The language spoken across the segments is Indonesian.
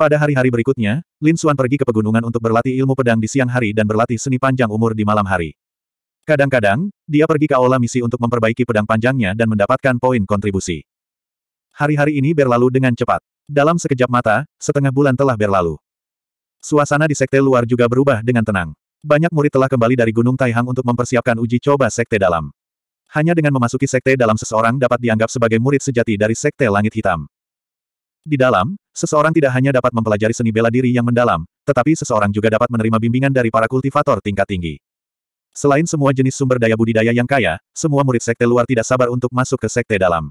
Pada hari-hari berikutnya, Lin Xuan pergi ke pegunungan untuk berlatih ilmu pedang di siang hari dan berlatih seni panjang umur di malam hari. Kadang-kadang, dia pergi ke aula misi untuk memperbaiki pedang panjangnya dan mendapatkan poin kontribusi. Hari-hari ini berlalu dengan cepat. Dalam sekejap mata, setengah bulan telah berlalu. Suasana di sekte luar juga berubah dengan tenang. Banyak murid telah kembali dari Gunung Taihang untuk mempersiapkan uji coba sekte dalam. Hanya dengan memasuki sekte dalam seseorang dapat dianggap sebagai murid sejati dari sekte langit hitam. Di dalam, seseorang tidak hanya dapat mempelajari seni bela diri yang mendalam, tetapi seseorang juga dapat menerima bimbingan dari para kultivator tingkat tinggi. Selain semua jenis sumber daya budidaya yang kaya, semua murid sekte luar tidak sabar untuk masuk ke sekte dalam.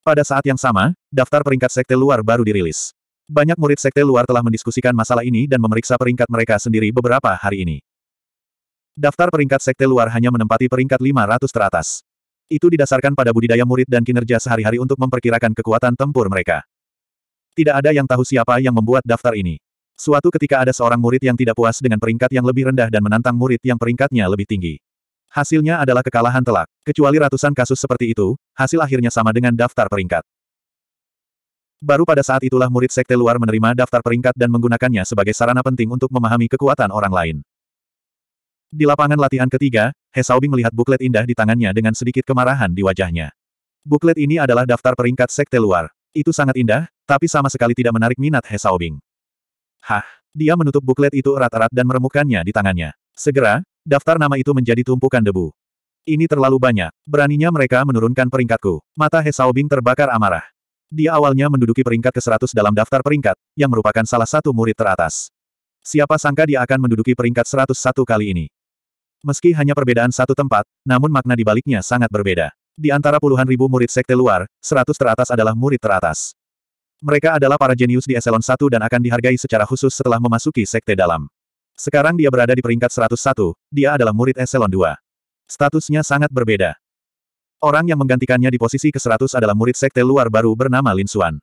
Pada saat yang sama, daftar peringkat sekte luar baru dirilis. Banyak murid sekte luar telah mendiskusikan masalah ini dan memeriksa peringkat mereka sendiri beberapa hari ini. Daftar peringkat sekte luar hanya menempati peringkat 500 teratas. Itu didasarkan pada budidaya murid dan kinerja sehari-hari untuk memperkirakan kekuatan tempur mereka. Tidak ada yang tahu siapa yang membuat daftar ini. Suatu ketika ada seorang murid yang tidak puas dengan peringkat yang lebih rendah dan menantang murid yang peringkatnya lebih tinggi. Hasilnya adalah kekalahan telak. Kecuali ratusan kasus seperti itu, hasil akhirnya sama dengan daftar peringkat. Baru pada saat itulah murid sekte luar menerima daftar peringkat dan menggunakannya sebagai sarana penting untuk memahami kekuatan orang lain. Di lapangan latihan ketiga, He Saobing melihat buklet indah di tangannya dengan sedikit kemarahan di wajahnya. Buklet ini adalah daftar peringkat sekte luar. Itu sangat indah, tapi sama sekali tidak menarik minat He Saobing. Hah, dia menutup buklet itu erat-erat dan meremukannya di tangannya. Segera, daftar nama itu menjadi tumpukan debu. Ini terlalu banyak, beraninya mereka menurunkan peringkatku. Mata He Saobing terbakar amarah. Dia awalnya menduduki peringkat ke-100 dalam daftar peringkat, yang merupakan salah satu murid teratas. Siapa sangka dia akan menduduki peringkat 101 kali ini. Meski hanya perbedaan satu tempat, namun makna dibaliknya sangat berbeda. Di antara puluhan ribu murid sekte luar, seratus teratas adalah murid teratas. Mereka adalah para jenius di eselon 1 dan akan dihargai secara khusus setelah memasuki sekte dalam. Sekarang dia berada di peringkat 101, dia adalah murid eselon 2. Statusnya sangat berbeda. Orang yang menggantikannya di posisi ke-100 adalah murid sekte luar baru bernama Lin Xuan.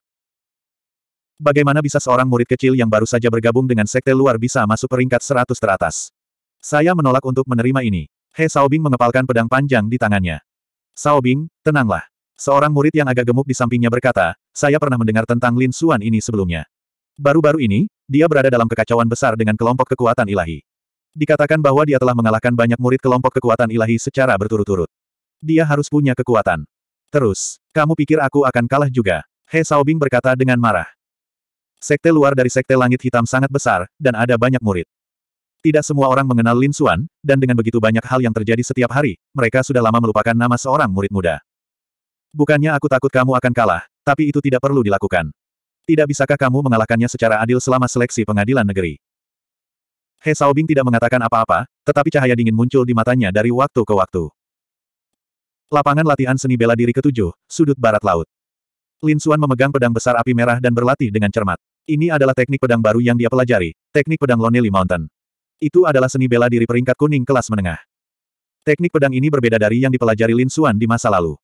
Bagaimana bisa seorang murid kecil yang baru saja bergabung dengan sekte luar bisa masuk peringkat 100 teratas? Saya menolak untuk menerima ini. He Saobing mengepalkan pedang panjang di tangannya. Sao Bing, tenanglah. Seorang murid yang agak gemuk di sampingnya berkata, saya pernah mendengar tentang Lin Suan ini sebelumnya. Baru-baru ini, dia berada dalam kekacauan besar dengan kelompok kekuatan ilahi. Dikatakan bahwa dia telah mengalahkan banyak murid kelompok kekuatan ilahi secara berturut-turut. Dia harus punya kekuatan. Terus, kamu pikir aku akan kalah juga? He Saobing berkata dengan marah. Sekte luar dari sekte langit hitam sangat besar, dan ada banyak murid. Tidak semua orang mengenal Lin Xuan, dan dengan begitu banyak hal yang terjadi setiap hari, mereka sudah lama melupakan nama seorang murid muda. Bukannya aku takut kamu akan kalah, tapi itu tidak perlu dilakukan. Tidak bisakah kamu mengalahkannya secara adil selama seleksi pengadilan negeri? He Saobing tidak mengatakan apa-apa, tetapi cahaya dingin muncul di matanya dari waktu ke waktu. Lapangan latihan seni bela diri ketujuh, sudut barat laut. Lin Xuan memegang pedang besar api merah dan berlatih dengan cermat. Ini adalah teknik pedang baru yang dia pelajari, teknik pedang Lonely Mountain. Itu adalah seni bela diri peringkat kuning kelas menengah. Teknik pedang ini berbeda dari yang dipelajari Lin Xuan di masa lalu.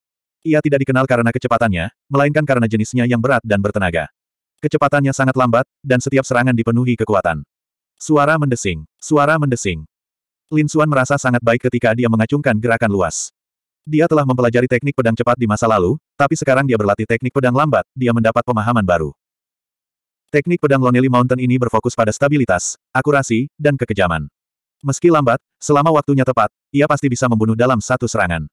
Ia tidak dikenal karena kecepatannya, melainkan karena jenisnya yang berat dan bertenaga. Kecepatannya sangat lambat, dan setiap serangan dipenuhi kekuatan. Suara mendesing, suara mendesing. Lin Xuan merasa sangat baik ketika dia mengacungkan gerakan luas. Dia telah mempelajari teknik pedang cepat di masa lalu, tapi sekarang dia berlatih teknik pedang lambat, dia mendapat pemahaman baru. Teknik pedang Lonely Mountain ini berfokus pada stabilitas, akurasi, dan kekejaman. Meski lambat, selama waktunya tepat, ia pasti bisa membunuh dalam satu serangan.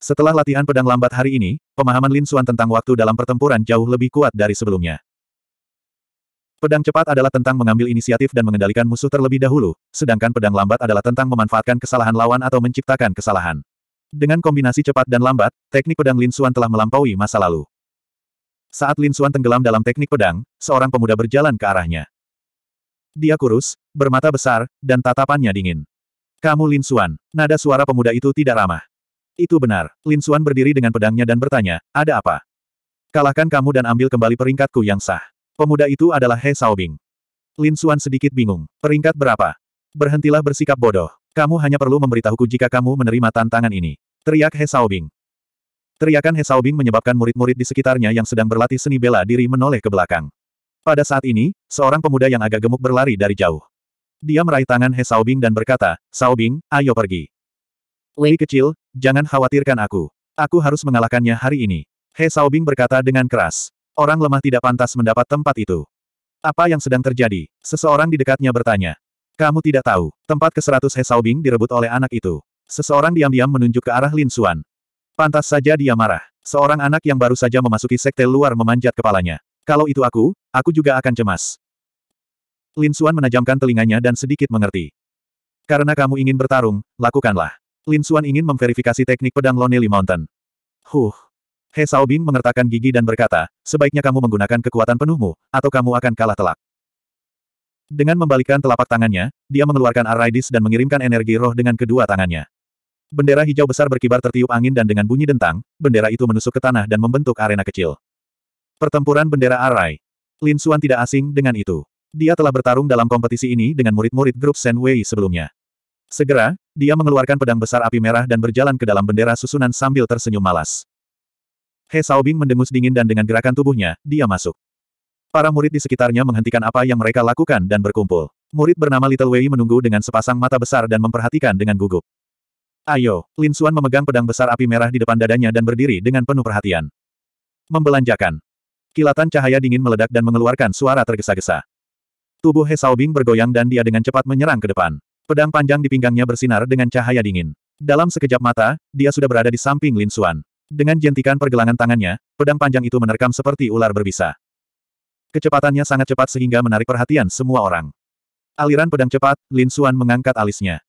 Setelah latihan pedang lambat hari ini, pemahaman Lin Xuan tentang waktu dalam pertempuran jauh lebih kuat dari sebelumnya. Pedang cepat adalah tentang mengambil inisiatif dan mengendalikan musuh terlebih dahulu, sedangkan pedang lambat adalah tentang memanfaatkan kesalahan lawan atau menciptakan kesalahan. Dengan kombinasi cepat dan lambat, teknik pedang Lin Xuan telah melampaui masa lalu. Saat Lin Suan tenggelam dalam teknik pedang, seorang pemuda berjalan ke arahnya. Dia kurus, bermata besar, dan tatapannya dingin. Kamu Lin Suan, nada suara pemuda itu tidak ramah. Itu benar, Lin Suan berdiri dengan pedangnya dan bertanya, ada apa? Kalahkan kamu dan ambil kembali peringkatku yang sah. Pemuda itu adalah He Xiaobing. Lin Suan sedikit bingung. Peringkat berapa? Berhentilah bersikap bodoh. Kamu hanya perlu memberitahuku jika kamu menerima tantangan ini. Teriak He Xiaobing. Teriakan He Saobing menyebabkan murid-murid di sekitarnya yang sedang berlatih seni bela diri menoleh ke belakang. Pada saat ini, seorang pemuda yang agak gemuk berlari dari jauh. Dia meraih tangan He Saobing dan berkata, Saobing, ayo pergi. Wei kecil, jangan khawatirkan aku. Aku harus mengalahkannya hari ini. He Saobing berkata dengan keras. Orang lemah tidak pantas mendapat tempat itu. Apa yang sedang terjadi? Seseorang di dekatnya bertanya. Kamu tidak tahu, tempat ke-100 He Saobing direbut oleh anak itu. Seseorang diam-diam menunjuk ke arah Lin Xuan. Pantas saja dia marah. Seorang anak yang baru saja memasuki sekte luar memanjat kepalanya. Kalau itu aku, aku juga akan cemas. Lin Xuan menajamkan telinganya dan sedikit mengerti. Karena kamu ingin bertarung, lakukanlah. Lin Xuan ingin memverifikasi teknik pedang Lonely Mountain. Huh. He Xiaobing mengertakkan gigi dan berkata, sebaiknya kamu menggunakan kekuatan penuhmu, atau kamu akan kalah telak. Dengan membalikkan telapak tangannya, dia mengeluarkan Aridis dan mengirimkan energi roh dengan kedua tangannya. Bendera hijau besar berkibar tertiup angin dan dengan bunyi dentang, bendera itu menusuk ke tanah dan membentuk arena kecil. Pertempuran bendera Arai. Lin Xuan tidak asing dengan itu. Dia telah bertarung dalam kompetisi ini dengan murid-murid grup Shen Wei sebelumnya. Segera, dia mengeluarkan pedang besar api merah dan berjalan ke dalam bendera susunan sambil tersenyum malas. He Saobing mendengus dingin dan dengan gerakan tubuhnya, dia masuk. Para murid di sekitarnya menghentikan apa yang mereka lakukan dan berkumpul. Murid bernama Little Wei menunggu dengan sepasang mata besar dan memperhatikan dengan gugup. Ayo, Lin Suan memegang pedang besar api merah di depan dadanya dan berdiri dengan penuh perhatian. Membelanjakan. Kilatan cahaya dingin meledak dan mengeluarkan suara tergesa-gesa. Tubuh He Xiaobing bergoyang dan dia dengan cepat menyerang ke depan. Pedang panjang di pinggangnya bersinar dengan cahaya dingin. Dalam sekejap mata, dia sudah berada di samping Lin Suan. Dengan jentikan pergelangan tangannya, pedang panjang itu menerkam seperti ular berbisa. Kecepatannya sangat cepat sehingga menarik perhatian semua orang. Aliran pedang cepat, Lin Suan mengangkat alisnya.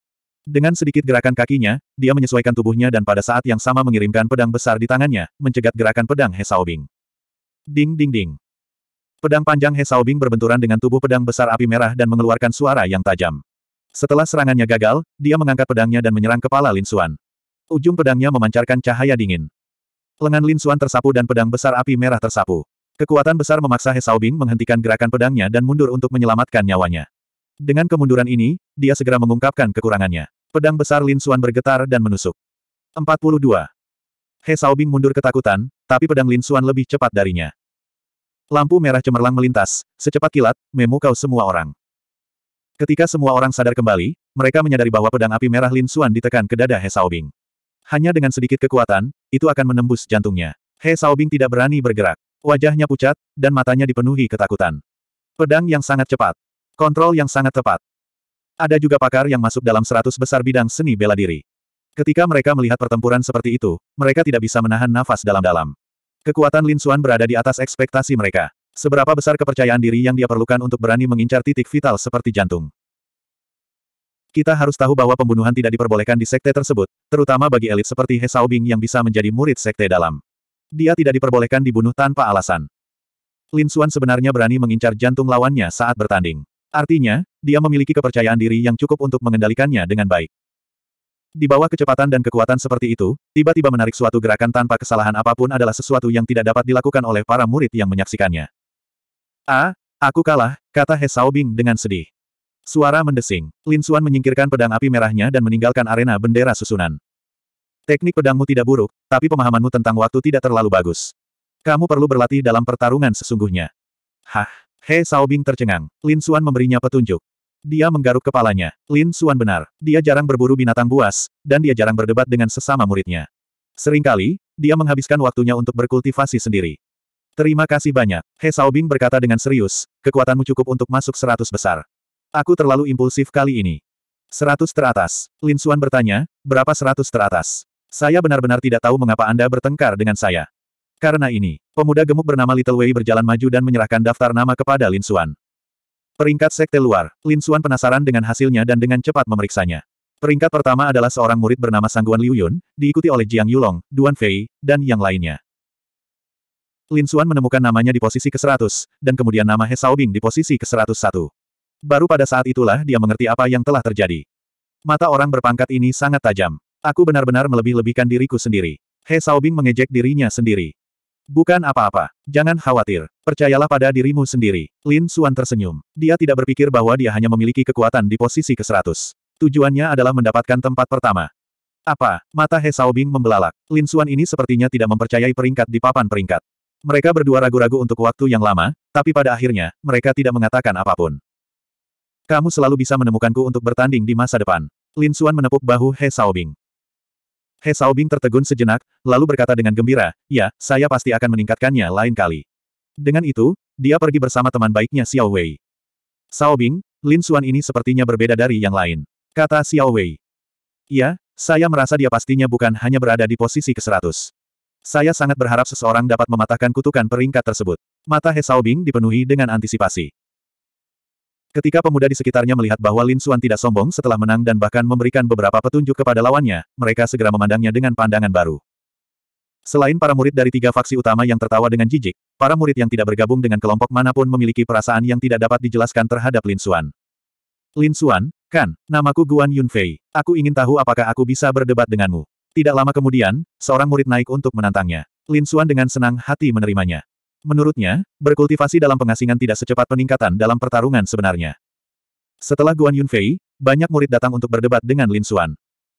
Dengan sedikit gerakan kakinya, dia menyesuaikan tubuhnya dan pada saat yang sama mengirimkan pedang besar di tangannya, mencegat gerakan pedang He Ding ding ding. Pedang panjang He berbenturan dengan tubuh pedang besar api merah dan mengeluarkan suara yang tajam. Setelah serangannya gagal, dia mengangkat pedangnya dan menyerang kepala Lin Xuan. Ujung pedangnya memancarkan cahaya dingin. Lengan Lin Xuan tersapu dan pedang besar api merah tersapu. Kekuatan besar memaksa He menghentikan gerakan pedangnya dan mundur untuk menyelamatkan nyawanya. Dengan kemunduran ini, dia segera mengungkapkan kekurangannya. Pedang besar Lin Xuan bergetar dan menusuk. 42. He Saobing mundur ketakutan, tapi pedang Lin Xuan lebih cepat darinya. Lampu merah cemerlang melintas, secepat kilat, memukau semua orang. Ketika semua orang sadar kembali, mereka menyadari bahwa pedang api merah Lin Xuan ditekan ke dada He Saobing. Hanya dengan sedikit kekuatan, itu akan menembus jantungnya. He Saobing tidak berani bergerak. Wajahnya pucat, dan matanya dipenuhi ketakutan. Pedang yang sangat cepat. Kontrol yang sangat tepat. Ada juga pakar yang masuk dalam seratus besar bidang seni bela diri. Ketika mereka melihat pertempuran seperti itu, mereka tidak bisa menahan nafas dalam-dalam. Kekuatan Lin Xuan berada di atas ekspektasi mereka. Seberapa besar kepercayaan diri yang dia perlukan untuk berani mengincar titik vital seperti jantung. Kita harus tahu bahwa pembunuhan tidak diperbolehkan di sekte tersebut, terutama bagi elit seperti He Saobing yang bisa menjadi murid sekte dalam. Dia tidak diperbolehkan dibunuh tanpa alasan. Lin Xuan sebenarnya berani mengincar jantung lawannya saat bertanding. Artinya, dia memiliki kepercayaan diri yang cukup untuk mengendalikannya dengan baik. Di bawah kecepatan dan kekuatan seperti itu, tiba-tiba menarik suatu gerakan tanpa kesalahan apapun adalah sesuatu yang tidak dapat dilakukan oleh para murid yang menyaksikannya. Ah, aku kalah, kata He Xiaobing dengan sedih. Suara mendesing. Lin Xuan menyingkirkan pedang api merahnya dan meninggalkan arena bendera susunan. Teknik pedangmu tidak buruk, tapi pemahamanmu tentang waktu tidak terlalu bagus. Kamu perlu berlatih dalam pertarungan sesungguhnya. Hah, He Saobing tercengang. Lin Xuan memberinya petunjuk. Dia menggaruk kepalanya. Lin Xuan benar. Dia jarang berburu binatang buas, dan dia jarang berdebat dengan sesama muridnya. Seringkali, dia menghabiskan waktunya untuk berkultivasi sendiri. Terima kasih banyak, He Saobing berkata dengan serius, kekuatanmu cukup untuk masuk seratus besar. Aku terlalu impulsif kali ini. Seratus teratas, Lin Xuan bertanya, berapa seratus teratas? Saya benar-benar tidak tahu mengapa Anda bertengkar dengan saya. Karena ini, pemuda gemuk bernama Little Wei berjalan maju dan menyerahkan daftar nama kepada Lin Xuan. Peringkat sekte luar, Lin Xuan penasaran dengan hasilnya dan dengan cepat memeriksanya. Peringkat pertama adalah seorang murid bernama Sangguan Liu Yun, diikuti oleh Jiang Yulong, Duan Fei, dan yang lainnya. Lin Xuan menemukan namanya di posisi ke-100, dan kemudian nama He Xiaobing di posisi ke-101. Baru pada saat itulah dia mengerti apa yang telah terjadi. Mata orang berpangkat ini sangat tajam. Aku benar-benar melebih-lebihkan diriku sendiri. He Xiaobing mengejek dirinya sendiri. Bukan apa-apa. Jangan khawatir. Percayalah pada dirimu sendiri. Lin Xuan tersenyum. Dia tidak berpikir bahwa dia hanya memiliki kekuatan di posisi ke-100. Tujuannya adalah mendapatkan tempat pertama. Apa? Mata He Xiaobing membelalak. Lin Xuan ini sepertinya tidak mempercayai peringkat di papan peringkat. Mereka berdua ragu-ragu untuk waktu yang lama, tapi pada akhirnya, mereka tidak mengatakan apapun. Kamu selalu bisa menemukanku untuk bertanding di masa depan. Lin Xuan menepuk bahu He Xiaobing. He Bing tertegun sejenak, lalu berkata dengan gembira, ya, saya pasti akan meningkatkannya lain kali. Dengan itu, dia pergi bersama teman baiknya Xiao Wei. Xiao Bing, Lin Xuan ini sepertinya berbeda dari yang lain. Kata Xiao Wei. "Ya, saya merasa dia pastinya bukan hanya berada di posisi ke-100. Saya sangat berharap seseorang dapat mematahkan kutukan peringkat tersebut. Mata He Bing dipenuhi dengan antisipasi. Ketika pemuda di sekitarnya melihat bahwa Lin Suan tidak sombong setelah menang dan bahkan memberikan beberapa petunjuk kepada lawannya, mereka segera memandangnya dengan pandangan baru. Selain para murid dari tiga faksi utama yang tertawa dengan jijik, para murid yang tidak bergabung dengan kelompok manapun memiliki perasaan yang tidak dapat dijelaskan terhadap Lin Suan. Lin Suan, kan, namaku Guan Yunfei. Aku ingin tahu apakah aku bisa berdebat denganmu. Tidak lama kemudian, seorang murid naik untuk menantangnya. Lin Suan dengan senang hati menerimanya. Menurutnya, berkultivasi dalam pengasingan tidak secepat peningkatan dalam pertarungan sebenarnya. Setelah Guan Yunfei, banyak murid datang untuk berdebat dengan Lin Xuan.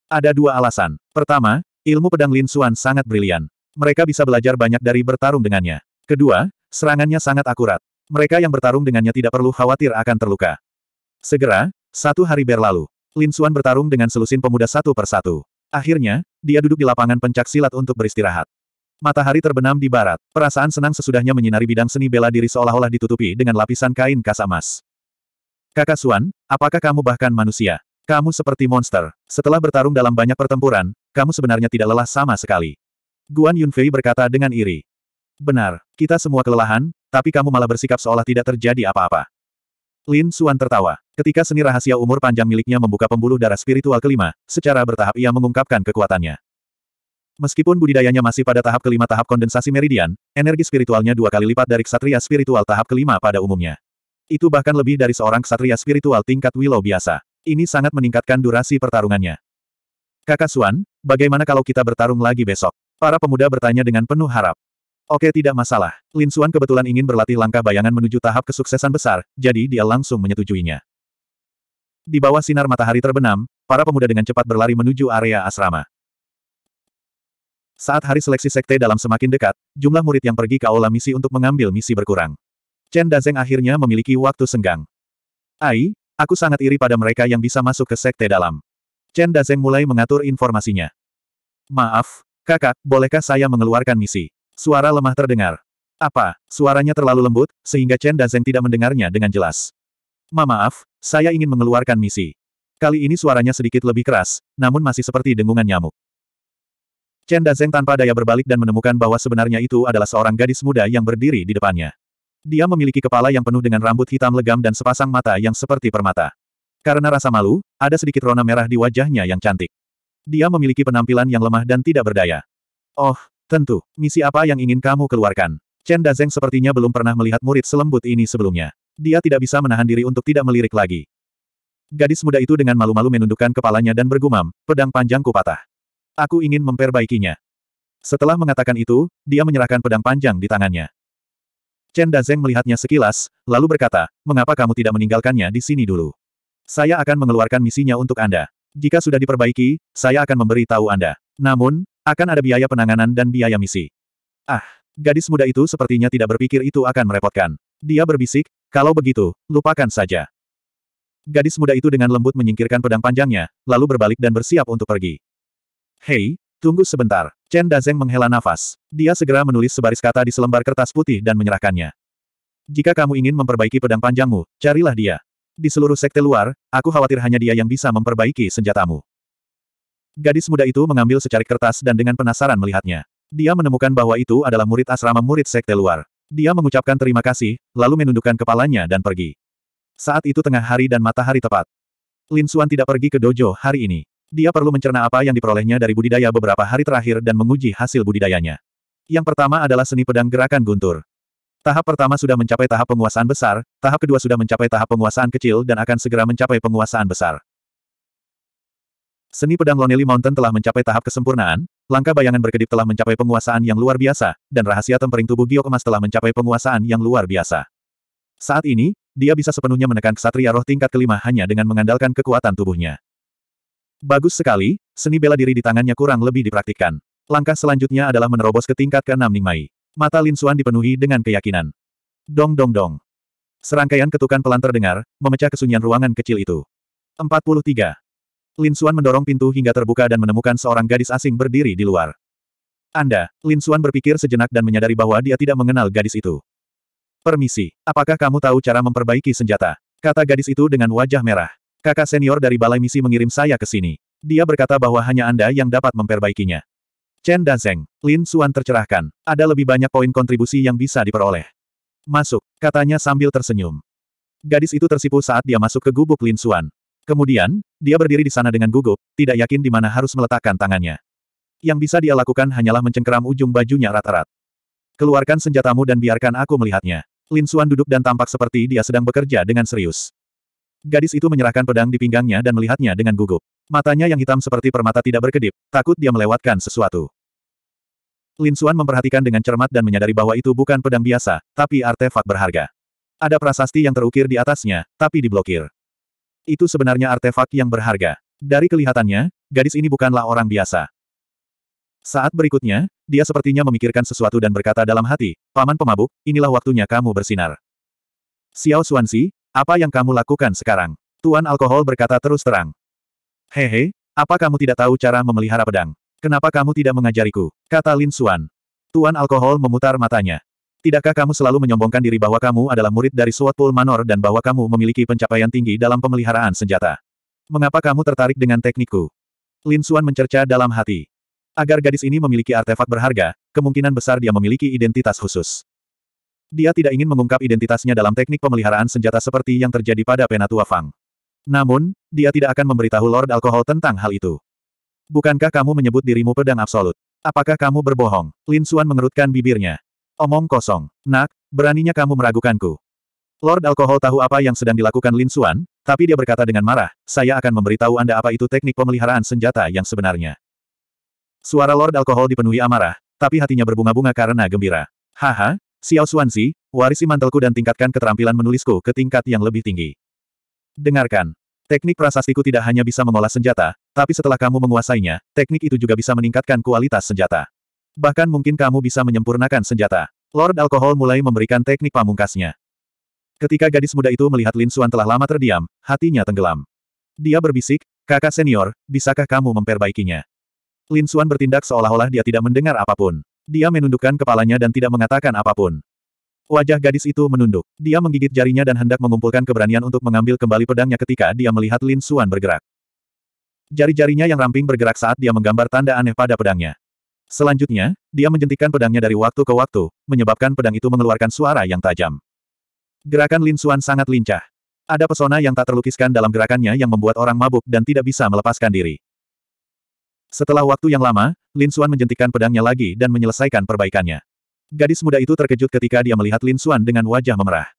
Ada dua alasan. Pertama, ilmu pedang Lin Xuan sangat brilian. Mereka bisa belajar banyak dari bertarung dengannya. Kedua, serangannya sangat akurat. Mereka yang bertarung dengannya tidak perlu khawatir akan terluka. Segera, satu hari berlalu. Lin Xuan bertarung dengan selusin pemuda satu persatu. Akhirnya, dia duduk di lapangan pencak silat untuk beristirahat. Matahari terbenam di barat. Perasaan senang sesudahnya menyinari bidang seni bela diri seolah-olah ditutupi dengan lapisan kain kasamas. Kakak Suan, apakah kamu bahkan manusia? Kamu seperti monster. Setelah bertarung dalam banyak pertempuran, kamu sebenarnya tidak lelah sama sekali. Guan Yunfei berkata dengan iri. Benar, kita semua kelelahan, tapi kamu malah bersikap seolah tidak terjadi apa-apa. Lin Suan tertawa. Ketika seni rahasia umur panjang miliknya membuka pembuluh darah spiritual kelima, secara bertahap ia mengungkapkan kekuatannya. Meskipun budidayanya masih pada tahap kelima tahap kondensasi meridian, energi spiritualnya dua kali lipat dari ksatria spiritual tahap kelima pada umumnya. Itu bahkan lebih dari seorang ksatria spiritual tingkat Willow biasa. Ini sangat meningkatkan durasi pertarungannya. Kakak Suan, bagaimana kalau kita bertarung lagi besok? Para pemuda bertanya dengan penuh harap. Oke tidak masalah, Lin Suan kebetulan ingin berlatih langkah bayangan menuju tahap kesuksesan besar, jadi dia langsung menyetujuinya. Di bawah sinar matahari terbenam, para pemuda dengan cepat berlari menuju area asrama. Saat hari seleksi sekte dalam semakin dekat, jumlah murid yang pergi ke aula misi untuk mengambil misi berkurang. Chen Dazeng akhirnya memiliki waktu senggang. Ai, aku sangat iri pada mereka yang bisa masuk ke sekte dalam. Chen Dazeng mulai mengatur informasinya. Maaf, kakak, bolehkah saya mengeluarkan misi? Suara lemah terdengar. Apa? Suaranya terlalu lembut, sehingga Chen Dazeng tidak mendengarnya dengan jelas. Ma maaf, saya ingin mengeluarkan misi. Kali ini suaranya sedikit lebih keras, namun masih seperti dengungan nyamuk. Chen Dazeng tanpa daya berbalik dan menemukan bahwa sebenarnya itu adalah seorang gadis muda yang berdiri di depannya. Dia memiliki kepala yang penuh dengan rambut hitam legam dan sepasang mata yang seperti permata. Karena rasa malu, ada sedikit rona merah di wajahnya yang cantik. Dia memiliki penampilan yang lemah dan tidak berdaya. Oh, tentu, misi apa yang ingin kamu keluarkan? Chen Dazeng sepertinya belum pernah melihat murid selembut ini sebelumnya. Dia tidak bisa menahan diri untuk tidak melirik lagi. Gadis muda itu dengan malu-malu menundukkan kepalanya dan bergumam, pedang panjangku patah. Aku ingin memperbaikinya. Setelah mengatakan itu, dia menyerahkan pedang panjang di tangannya. Chen Dazeng melihatnya sekilas, lalu berkata, mengapa kamu tidak meninggalkannya di sini dulu? Saya akan mengeluarkan misinya untuk Anda. Jika sudah diperbaiki, saya akan memberi tahu Anda. Namun, akan ada biaya penanganan dan biaya misi. Ah, gadis muda itu sepertinya tidak berpikir itu akan merepotkan. Dia berbisik, kalau begitu, lupakan saja. Gadis muda itu dengan lembut menyingkirkan pedang panjangnya, lalu berbalik dan bersiap untuk pergi. Hei, tunggu sebentar. Chen Dazeng menghela nafas. Dia segera menulis sebaris kata di selembar kertas putih dan menyerahkannya. Jika kamu ingin memperbaiki pedang panjangmu, carilah dia. Di seluruh sekte luar, aku khawatir hanya dia yang bisa memperbaiki senjatamu. Gadis muda itu mengambil secarik kertas dan dengan penasaran melihatnya. Dia menemukan bahwa itu adalah murid asrama murid sekte luar. Dia mengucapkan terima kasih, lalu menundukkan kepalanya dan pergi. Saat itu tengah hari dan matahari tepat. Lin Xuan tidak pergi ke dojo hari ini. Dia perlu mencerna apa yang diperolehnya dari budidaya beberapa hari terakhir dan menguji hasil budidayanya. Yang pertama adalah seni pedang gerakan guntur. Tahap pertama sudah mencapai tahap penguasaan besar, tahap kedua sudah mencapai tahap penguasaan kecil dan akan segera mencapai penguasaan besar. Seni pedang Lonely Mountain telah mencapai tahap kesempurnaan, langkah bayangan berkedip telah mencapai penguasaan yang luar biasa, dan rahasia tempering tubuh giok emas telah mencapai penguasaan yang luar biasa. Saat ini, dia bisa sepenuhnya menekan kesatria roh tingkat kelima hanya dengan mengandalkan kekuatan tubuhnya. Bagus sekali, seni bela diri di tangannya kurang lebih dipraktikkan. Langkah selanjutnya adalah menerobos ke tingkat ke-6 Mai. Mata Lin Xuan dipenuhi dengan keyakinan. Dong dong dong. Serangkaian ketukan pelan terdengar, memecah kesunyian ruangan kecil itu. 43. Lin Xuan mendorong pintu hingga terbuka dan menemukan seorang gadis asing berdiri di luar. Anda, Lin Xuan berpikir sejenak dan menyadari bahwa dia tidak mengenal gadis itu. Permisi, apakah kamu tahu cara memperbaiki senjata? Kata gadis itu dengan wajah merah. Kakak senior dari balai misi mengirim saya ke sini. Dia berkata bahwa hanya Anda yang dapat memperbaikinya. Chen dan Zeng, Lin Suan tercerahkan. Ada lebih banyak poin kontribusi yang bisa diperoleh. Masuk, katanya sambil tersenyum. Gadis itu tersipu saat dia masuk ke gubuk Lin Suan. Kemudian, dia berdiri di sana dengan gugup, tidak yakin di mana harus meletakkan tangannya. Yang bisa dia lakukan hanyalah mencengkeram ujung bajunya rat-rat. Keluarkan senjatamu dan biarkan aku melihatnya. Lin Suan duduk dan tampak seperti dia sedang bekerja dengan serius. Gadis itu menyerahkan pedang di pinggangnya dan melihatnya dengan gugup. Matanya yang hitam seperti permata tidak berkedip, takut dia melewatkan sesuatu. Lin Suan memperhatikan dengan cermat dan menyadari bahwa itu bukan pedang biasa, tapi artefak berharga. Ada prasasti yang terukir di atasnya, tapi diblokir. Itu sebenarnya artefak yang berharga. Dari kelihatannya, gadis ini bukanlah orang biasa. Saat berikutnya, dia sepertinya memikirkan sesuatu dan berkata dalam hati, Paman pemabuk, inilah waktunya kamu bersinar. Xiao Xuanxi, apa yang kamu lakukan sekarang? Tuan Alkohol berkata terus terang. Hehe, apa kamu tidak tahu cara memelihara pedang? Kenapa kamu tidak mengajariku? Kata Lin Suan. Tuan Alkohol memutar matanya. Tidakkah kamu selalu menyombongkan diri bahwa kamu adalah murid dari SWAT Pool Manor dan bahwa kamu memiliki pencapaian tinggi dalam pemeliharaan senjata? Mengapa kamu tertarik dengan teknikku? Lin Suan mencerca dalam hati. Agar gadis ini memiliki artefak berharga, kemungkinan besar dia memiliki identitas khusus. Dia tidak ingin mengungkap identitasnya dalam teknik pemeliharaan senjata seperti yang terjadi pada Penatua Fang. Namun, dia tidak akan memberitahu Lord Alkohol tentang hal itu. Bukankah kamu menyebut dirimu pedang absolut? Apakah kamu berbohong? Lin Suan mengerutkan bibirnya. Omong kosong. Nak, beraninya kamu meragukanku. Lord Alkohol tahu apa yang sedang dilakukan Lin Suan, tapi dia berkata dengan marah, saya akan memberitahu Anda apa itu teknik pemeliharaan senjata yang sebenarnya. Suara Lord Alkohol dipenuhi amarah, tapi hatinya berbunga-bunga karena gembira. Haha, Xiao Xuanzi, warisi mantelku dan tingkatkan keterampilan menulisku ke tingkat yang lebih tinggi. Dengarkan. Teknik prasastiku tidak hanya bisa mengolah senjata, tapi setelah kamu menguasainya, teknik itu juga bisa meningkatkan kualitas senjata. Bahkan mungkin kamu bisa menyempurnakan senjata. Lord Alkohol mulai memberikan teknik pamungkasnya. Ketika gadis muda itu melihat Lin Xuan telah lama terdiam, hatinya tenggelam. Dia berbisik, kakak senior, bisakah kamu memperbaikinya? Lin Xuan bertindak seolah-olah dia tidak mendengar apapun. Dia menundukkan kepalanya dan tidak mengatakan apapun. Wajah gadis itu menunduk. Dia menggigit jarinya dan hendak mengumpulkan keberanian untuk mengambil kembali pedangnya ketika dia melihat Lin Suan bergerak. Jari-jarinya yang ramping bergerak saat dia menggambar tanda aneh pada pedangnya. Selanjutnya, dia menjentikkan pedangnya dari waktu ke waktu, menyebabkan pedang itu mengeluarkan suara yang tajam. Gerakan Lin Suan sangat lincah. Ada pesona yang tak terlukiskan dalam gerakannya yang membuat orang mabuk dan tidak bisa melepaskan diri. Setelah waktu yang lama, Lin Xuan menjentikan pedangnya lagi dan menyelesaikan perbaikannya. Gadis muda itu terkejut ketika dia melihat Lin Xuan dengan wajah memerah.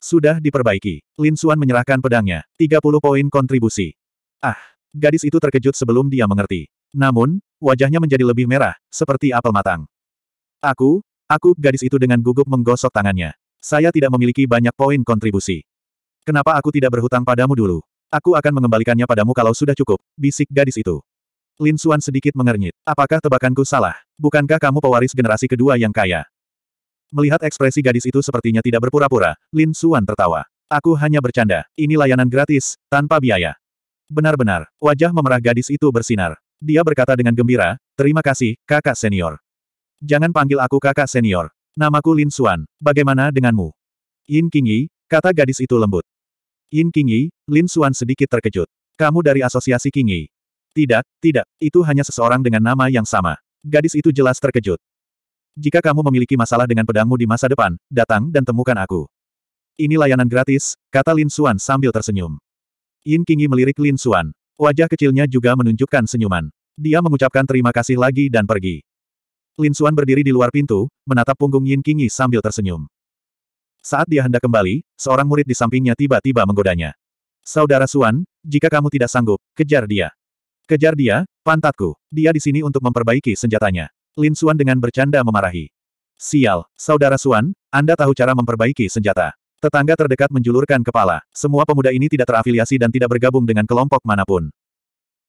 Sudah diperbaiki. Lin Xuan menyerahkan pedangnya. 30 poin kontribusi. Ah, gadis itu terkejut sebelum dia mengerti. Namun, wajahnya menjadi lebih merah, seperti apel matang. Aku, aku, gadis itu dengan gugup menggosok tangannya. Saya tidak memiliki banyak poin kontribusi. Kenapa aku tidak berhutang padamu dulu? Aku akan mengembalikannya padamu kalau sudah cukup, bisik gadis itu. Lin Suan sedikit mengernyit. Apakah tebakanku salah? Bukankah kamu pewaris generasi kedua yang kaya? Melihat ekspresi gadis itu sepertinya tidak berpura-pura, Lin Suan tertawa. Aku hanya bercanda. Ini layanan gratis, tanpa biaya. Benar-benar, wajah memerah gadis itu bersinar. Dia berkata dengan gembira, terima kasih, kakak senior. Jangan panggil aku kakak senior. Namaku Lin Suan. bagaimana denganmu? Yin Qingyi, kata gadis itu lembut. Yin Qingyi, Lin Suan sedikit terkejut. Kamu dari asosiasi Qingyi. Tidak, tidak, itu hanya seseorang dengan nama yang sama. Gadis itu jelas terkejut. Jika kamu memiliki masalah dengan pedangmu di masa depan, datang dan temukan aku. Ini layanan gratis, kata Lin Xuan sambil tersenyum. Yin Qingyi melirik Lin Xuan. Wajah kecilnya juga menunjukkan senyuman. Dia mengucapkan terima kasih lagi dan pergi. Lin Xuan berdiri di luar pintu, menatap punggung Yin Qingyi sambil tersenyum. Saat dia hendak kembali, seorang murid di sampingnya tiba-tiba menggodanya. Saudara Xuan, jika kamu tidak sanggup, kejar dia. Kejar dia, pantatku. Dia di sini untuk memperbaiki senjatanya. Lin Xuan dengan bercanda memarahi. Sial, saudara Xuan, Anda tahu cara memperbaiki senjata. Tetangga terdekat menjulurkan kepala. Semua pemuda ini tidak terafiliasi dan tidak bergabung dengan kelompok manapun.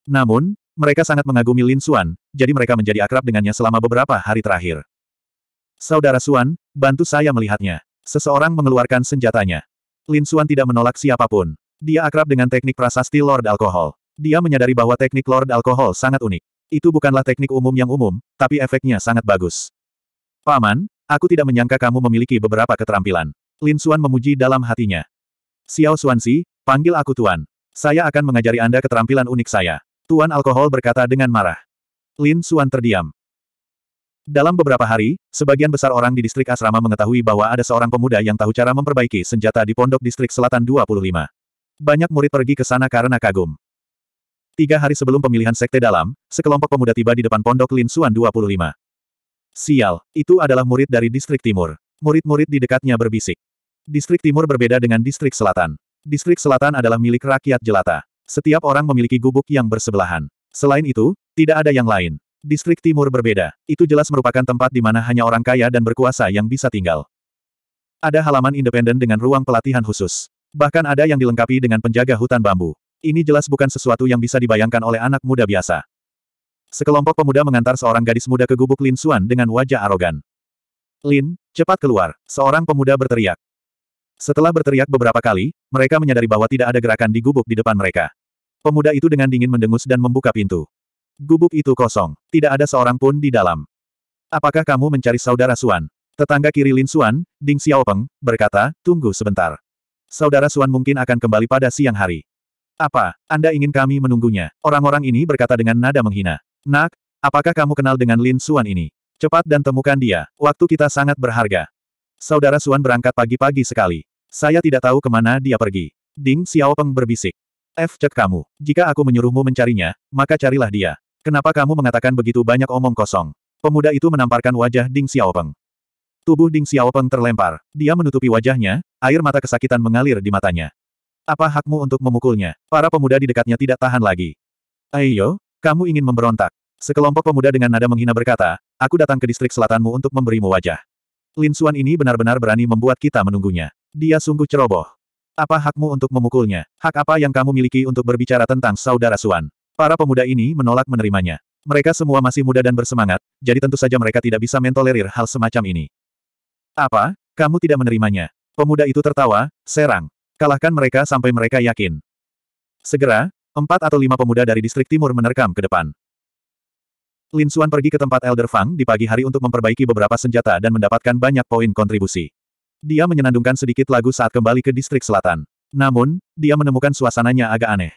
Namun, mereka sangat mengagumi Lin Xuan, jadi mereka menjadi akrab dengannya selama beberapa hari terakhir. Saudara Xuan, bantu saya melihatnya. Seseorang mengeluarkan senjatanya. Lin Xuan tidak menolak siapapun. Dia akrab dengan teknik prasasti Lord Alkohol. Dia menyadari bahwa teknik Lord Alkohol sangat unik. Itu bukanlah teknik umum yang umum, tapi efeknya sangat bagus. Paman, aku tidak menyangka kamu memiliki beberapa keterampilan. Lin Xuan memuji dalam hatinya. Xiao Xuanxi, panggil aku Tuan. Saya akan mengajari Anda keterampilan unik saya. Tuan Alkohol berkata dengan marah. Lin Xuan terdiam. Dalam beberapa hari, sebagian besar orang di distrik asrama mengetahui bahwa ada seorang pemuda yang tahu cara memperbaiki senjata di pondok distrik selatan 25. Banyak murid pergi ke sana karena kagum. Tiga hari sebelum pemilihan sekte dalam, sekelompok pemuda tiba di depan pondok Lin Suan 25. Sial, itu adalah murid dari distrik timur. Murid-murid di dekatnya berbisik. Distrik timur berbeda dengan distrik selatan. Distrik selatan adalah milik rakyat jelata. Setiap orang memiliki gubuk yang bersebelahan. Selain itu, tidak ada yang lain. Distrik timur berbeda. Itu jelas merupakan tempat di mana hanya orang kaya dan berkuasa yang bisa tinggal. Ada halaman independen dengan ruang pelatihan khusus. Bahkan ada yang dilengkapi dengan penjaga hutan bambu. Ini jelas bukan sesuatu yang bisa dibayangkan oleh anak muda biasa. Sekelompok pemuda mengantar seorang gadis muda ke gubuk Lin Xuan dengan wajah arogan. Lin, cepat keluar, seorang pemuda berteriak. Setelah berteriak beberapa kali, mereka menyadari bahwa tidak ada gerakan di gubuk di depan mereka. Pemuda itu dengan dingin mendengus dan membuka pintu. Gubuk itu kosong, tidak ada seorang pun di dalam. Apakah kamu mencari saudara Xuan? Tetangga kiri Lin Xuan, Ding Xiaopeng, berkata, tunggu sebentar. Saudara Xuan mungkin akan kembali pada siang hari. Apa, Anda ingin kami menunggunya? Orang-orang ini berkata dengan nada menghina. Nak, apakah kamu kenal dengan Lin Suan ini? Cepat dan temukan dia, waktu kita sangat berharga. Saudara Suan berangkat pagi-pagi sekali. Saya tidak tahu kemana dia pergi. Ding Xiaopeng berbisik. F cek kamu, jika aku menyuruhmu mencarinya, maka carilah dia. Kenapa kamu mengatakan begitu banyak omong kosong? Pemuda itu menamparkan wajah Ding Xiaopeng. Tubuh Ding Xiaopeng terlempar. Dia menutupi wajahnya, air mata kesakitan mengalir di matanya. Apa hakmu untuk memukulnya? Para pemuda di dekatnya tidak tahan lagi. Ayo, kamu ingin memberontak. Sekelompok pemuda dengan nada menghina berkata, aku datang ke distrik selatanmu untuk memberimu wajah. Lin Suan ini benar-benar berani membuat kita menunggunya. Dia sungguh ceroboh. Apa hakmu untuk memukulnya? Hak apa yang kamu miliki untuk berbicara tentang saudara Suan? Para pemuda ini menolak menerimanya. Mereka semua masih muda dan bersemangat, jadi tentu saja mereka tidak bisa mentolerir hal semacam ini. Apa? Kamu tidak menerimanya? Pemuda itu tertawa, serang. Kalahkan mereka sampai mereka yakin. Segera, empat atau lima pemuda dari distrik timur menerkam ke depan. Lin Xuan pergi ke tempat Elder Fang di pagi hari untuk memperbaiki beberapa senjata dan mendapatkan banyak poin kontribusi. Dia menyenandungkan sedikit lagu saat kembali ke distrik selatan. Namun, dia menemukan suasananya agak aneh.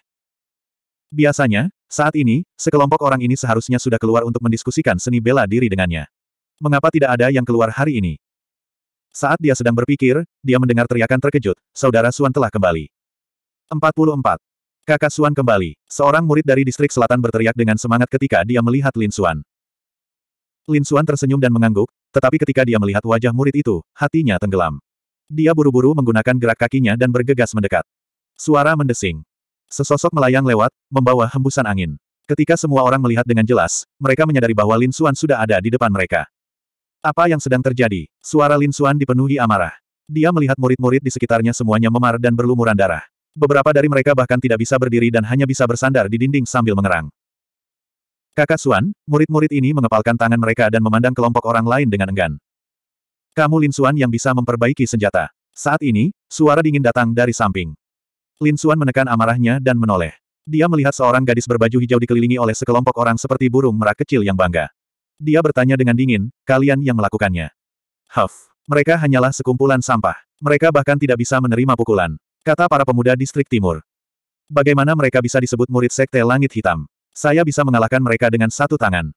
Biasanya, saat ini, sekelompok orang ini seharusnya sudah keluar untuk mendiskusikan seni bela diri dengannya. Mengapa tidak ada yang keluar hari ini? Saat dia sedang berpikir, dia mendengar teriakan terkejut, saudara Suan telah kembali. 44. Kakak Suan kembali. Seorang murid dari distrik selatan berteriak dengan semangat ketika dia melihat Lin Suan. Lin Suan tersenyum dan mengangguk, tetapi ketika dia melihat wajah murid itu, hatinya tenggelam. Dia buru-buru menggunakan gerak kakinya dan bergegas mendekat. Suara mendesing. Sesosok melayang lewat, membawa hembusan angin. Ketika semua orang melihat dengan jelas, mereka menyadari bahwa Lin Suan sudah ada di depan mereka. Apa yang sedang terjadi? Suara Lin Suan dipenuhi amarah. Dia melihat murid-murid di sekitarnya semuanya memar dan berlumuran darah. Beberapa dari mereka bahkan tidak bisa berdiri dan hanya bisa bersandar di dinding sambil mengerang. Kakak Suan, murid-murid ini mengepalkan tangan mereka dan memandang kelompok orang lain dengan enggan. Kamu Lin Suan yang bisa memperbaiki senjata. Saat ini, suara dingin datang dari samping. Lin Suan menekan amarahnya dan menoleh. Dia melihat seorang gadis berbaju hijau dikelilingi oleh sekelompok orang seperti burung merak kecil yang bangga. Dia bertanya dengan dingin, kalian yang melakukannya. Huff. Mereka hanyalah sekumpulan sampah. Mereka bahkan tidak bisa menerima pukulan. Kata para pemuda distrik timur. Bagaimana mereka bisa disebut murid sekte langit hitam? Saya bisa mengalahkan mereka dengan satu tangan.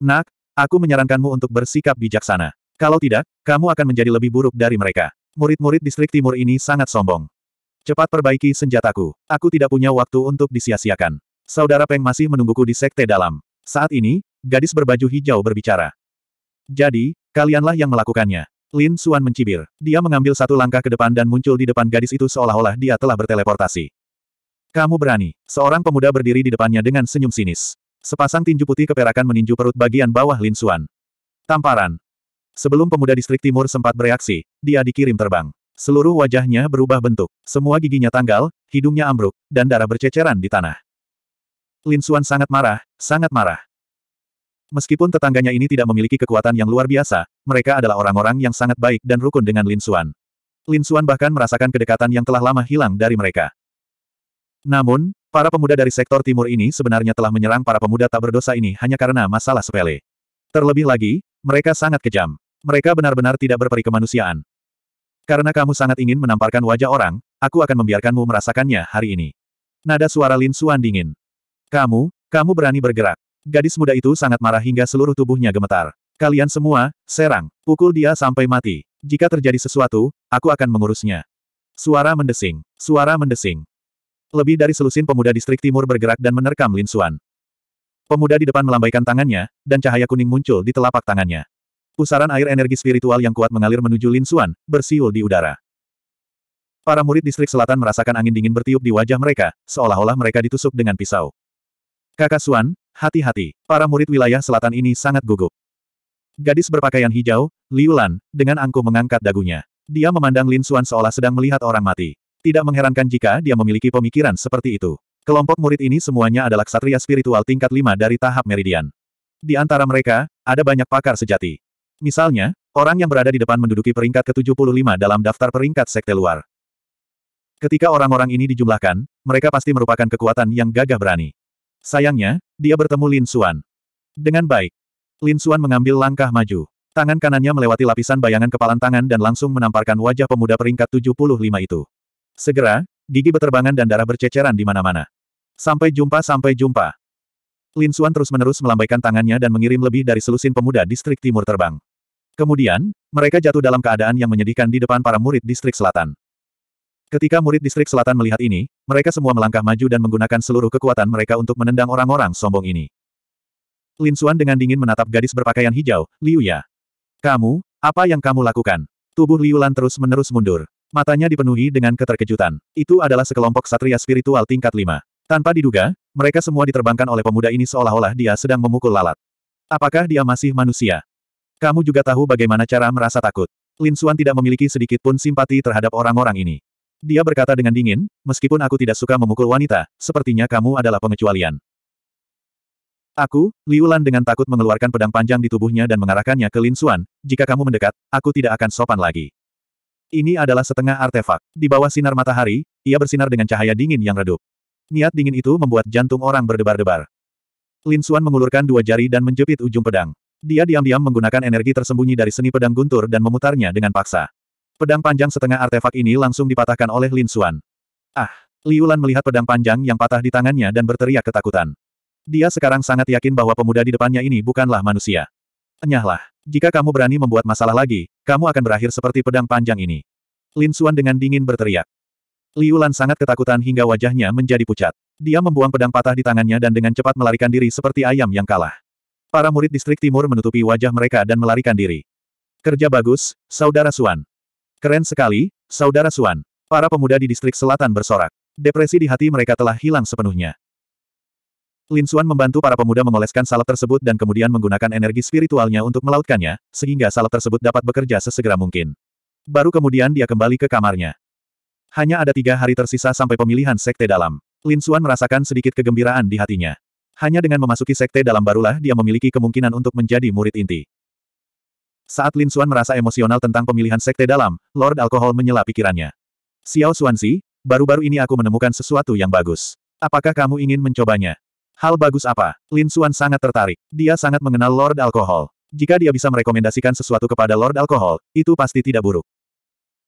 Nak, aku menyarankanmu untuk bersikap bijaksana. Kalau tidak, kamu akan menjadi lebih buruk dari mereka. Murid-murid distrik timur ini sangat sombong. Cepat perbaiki senjataku. Aku tidak punya waktu untuk disia-siakan. Saudara Peng masih menungguku di sekte dalam. Saat ini, Gadis berbaju hijau berbicara. Jadi, kalianlah yang melakukannya. Lin Suan mencibir. Dia mengambil satu langkah ke depan dan muncul di depan gadis itu seolah-olah dia telah berteleportasi. Kamu berani. Seorang pemuda berdiri di depannya dengan senyum sinis. Sepasang tinju putih keperakan meninju perut bagian bawah Lin Suan. Tamparan. Sebelum pemuda distrik timur sempat bereaksi, dia dikirim terbang. Seluruh wajahnya berubah bentuk. Semua giginya tanggal, hidungnya ambruk, dan darah berceceran di tanah. Lin Suan sangat marah, sangat marah. Meskipun tetangganya ini tidak memiliki kekuatan yang luar biasa, mereka adalah orang-orang yang sangat baik dan rukun dengan Lin Xuan. Lin Xuan bahkan merasakan kedekatan yang telah lama hilang dari mereka. Namun, para pemuda dari sektor timur ini sebenarnya telah menyerang para pemuda tak berdosa ini hanya karena masalah sepele. Terlebih lagi, mereka sangat kejam. Mereka benar-benar tidak berperi kemanusiaan. Karena kamu sangat ingin menamparkan wajah orang, aku akan membiarkanmu merasakannya hari ini. Nada suara Lin Xuan dingin. Kamu, kamu berani bergerak. Gadis muda itu sangat marah hingga seluruh tubuhnya gemetar. Kalian semua, serang, pukul dia sampai mati. Jika terjadi sesuatu, aku akan mengurusnya. Suara mendesing, suara mendesing. Lebih dari selusin pemuda distrik timur bergerak dan menerkam Lin Suan. Pemuda di depan melambaikan tangannya, dan cahaya kuning muncul di telapak tangannya. Pusaran air energi spiritual yang kuat mengalir menuju Lin Suan, bersiul di udara. Para murid distrik selatan merasakan angin dingin bertiup di wajah mereka, seolah-olah mereka ditusuk dengan pisau. Kakak Suan, hati-hati, para murid wilayah selatan ini sangat gugup. Gadis berpakaian hijau, Liu Lan, dengan angkuh mengangkat dagunya. Dia memandang Lin Suan seolah sedang melihat orang mati. Tidak mengherankan jika dia memiliki pemikiran seperti itu. Kelompok murid ini semuanya adalah ksatria spiritual tingkat 5 dari tahap meridian. Di antara mereka, ada banyak pakar sejati. Misalnya, orang yang berada di depan menduduki peringkat ke-75 dalam daftar peringkat sekte luar. Ketika orang-orang ini dijumlahkan, mereka pasti merupakan kekuatan yang gagah berani. Sayangnya, dia bertemu Lin Xuan. Dengan baik, Lin Xuan mengambil langkah maju. Tangan kanannya melewati lapisan bayangan kepalan tangan dan langsung menamparkan wajah pemuda peringkat 75 itu. Segera, gigi beterbangan dan darah berceceran di mana-mana. Sampai jumpa sampai jumpa. Lin Xuan terus-menerus melambaikan tangannya dan mengirim lebih dari selusin pemuda distrik timur terbang. Kemudian, mereka jatuh dalam keadaan yang menyedihkan di depan para murid distrik selatan. Ketika murid distrik selatan melihat ini, mereka semua melangkah maju dan menggunakan seluruh kekuatan mereka untuk menendang orang-orang sombong ini. Lin Xuan dengan dingin menatap gadis berpakaian hijau, Liu Ya. Kamu, apa yang kamu lakukan? Tubuh Liu Lan terus-menerus mundur. Matanya dipenuhi dengan keterkejutan. Itu adalah sekelompok satria spiritual tingkat lima. Tanpa diduga, mereka semua diterbangkan oleh pemuda ini seolah-olah dia sedang memukul lalat. Apakah dia masih manusia? Kamu juga tahu bagaimana cara merasa takut. Lin Xuan tidak memiliki sedikit pun simpati terhadap orang-orang ini. Dia berkata dengan dingin, meskipun aku tidak suka memukul wanita, sepertinya kamu adalah pengecualian. Aku, Liu Lan dengan takut mengeluarkan pedang panjang di tubuhnya dan mengarahkannya ke Lin Xuan, jika kamu mendekat, aku tidak akan sopan lagi. Ini adalah setengah artefak. Di bawah sinar matahari, ia bersinar dengan cahaya dingin yang redup. Niat dingin itu membuat jantung orang berdebar-debar. Lin Xuan mengulurkan dua jari dan menjepit ujung pedang. Dia diam-diam menggunakan energi tersembunyi dari seni pedang guntur dan memutarnya dengan paksa. Pedang panjang setengah artefak ini langsung dipatahkan oleh Lin Xuan. Ah! Liu Lan melihat pedang panjang yang patah di tangannya dan berteriak ketakutan. Dia sekarang sangat yakin bahwa pemuda di depannya ini bukanlah manusia. Enyahlah. Jika kamu berani membuat masalah lagi, kamu akan berakhir seperti pedang panjang ini. Lin Xuan dengan dingin berteriak. Liu Lan sangat ketakutan hingga wajahnya menjadi pucat. Dia membuang pedang patah di tangannya dan dengan cepat melarikan diri seperti ayam yang kalah. Para murid distrik timur menutupi wajah mereka dan melarikan diri. Kerja bagus, Saudara Suan. Keren sekali, Saudara Suan. Para pemuda di distrik selatan bersorak. Depresi di hati mereka telah hilang sepenuhnya. Lin Suan membantu para pemuda mengoleskan salep tersebut dan kemudian menggunakan energi spiritualnya untuk melautkannya, sehingga salep tersebut dapat bekerja sesegera mungkin. Baru kemudian dia kembali ke kamarnya. Hanya ada tiga hari tersisa sampai pemilihan sekte dalam. Lin Suan merasakan sedikit kegembiraan di hatinya. Hanya dengan memasuki sekte dalam barulah dia memiliki kemungkinan untuk menjadi murid inti. Saat Lin Xuan merasa emosional tentang pemilihan sekte dalam, Lord Alkohol menyela pikirannya. Xiao Xuanzi, baru-baru ini aku menemukan sesuatu yang bagus. Apakah kamu ingin mencobanya? Hal bagus apa? Lin Xuan sangat tertarik. Dia sangat mengenal Lord Alkohol. Jika dia bisa merekomendasikan sesuatu kepada Lord Alkohol, itu pasti tidak buruk.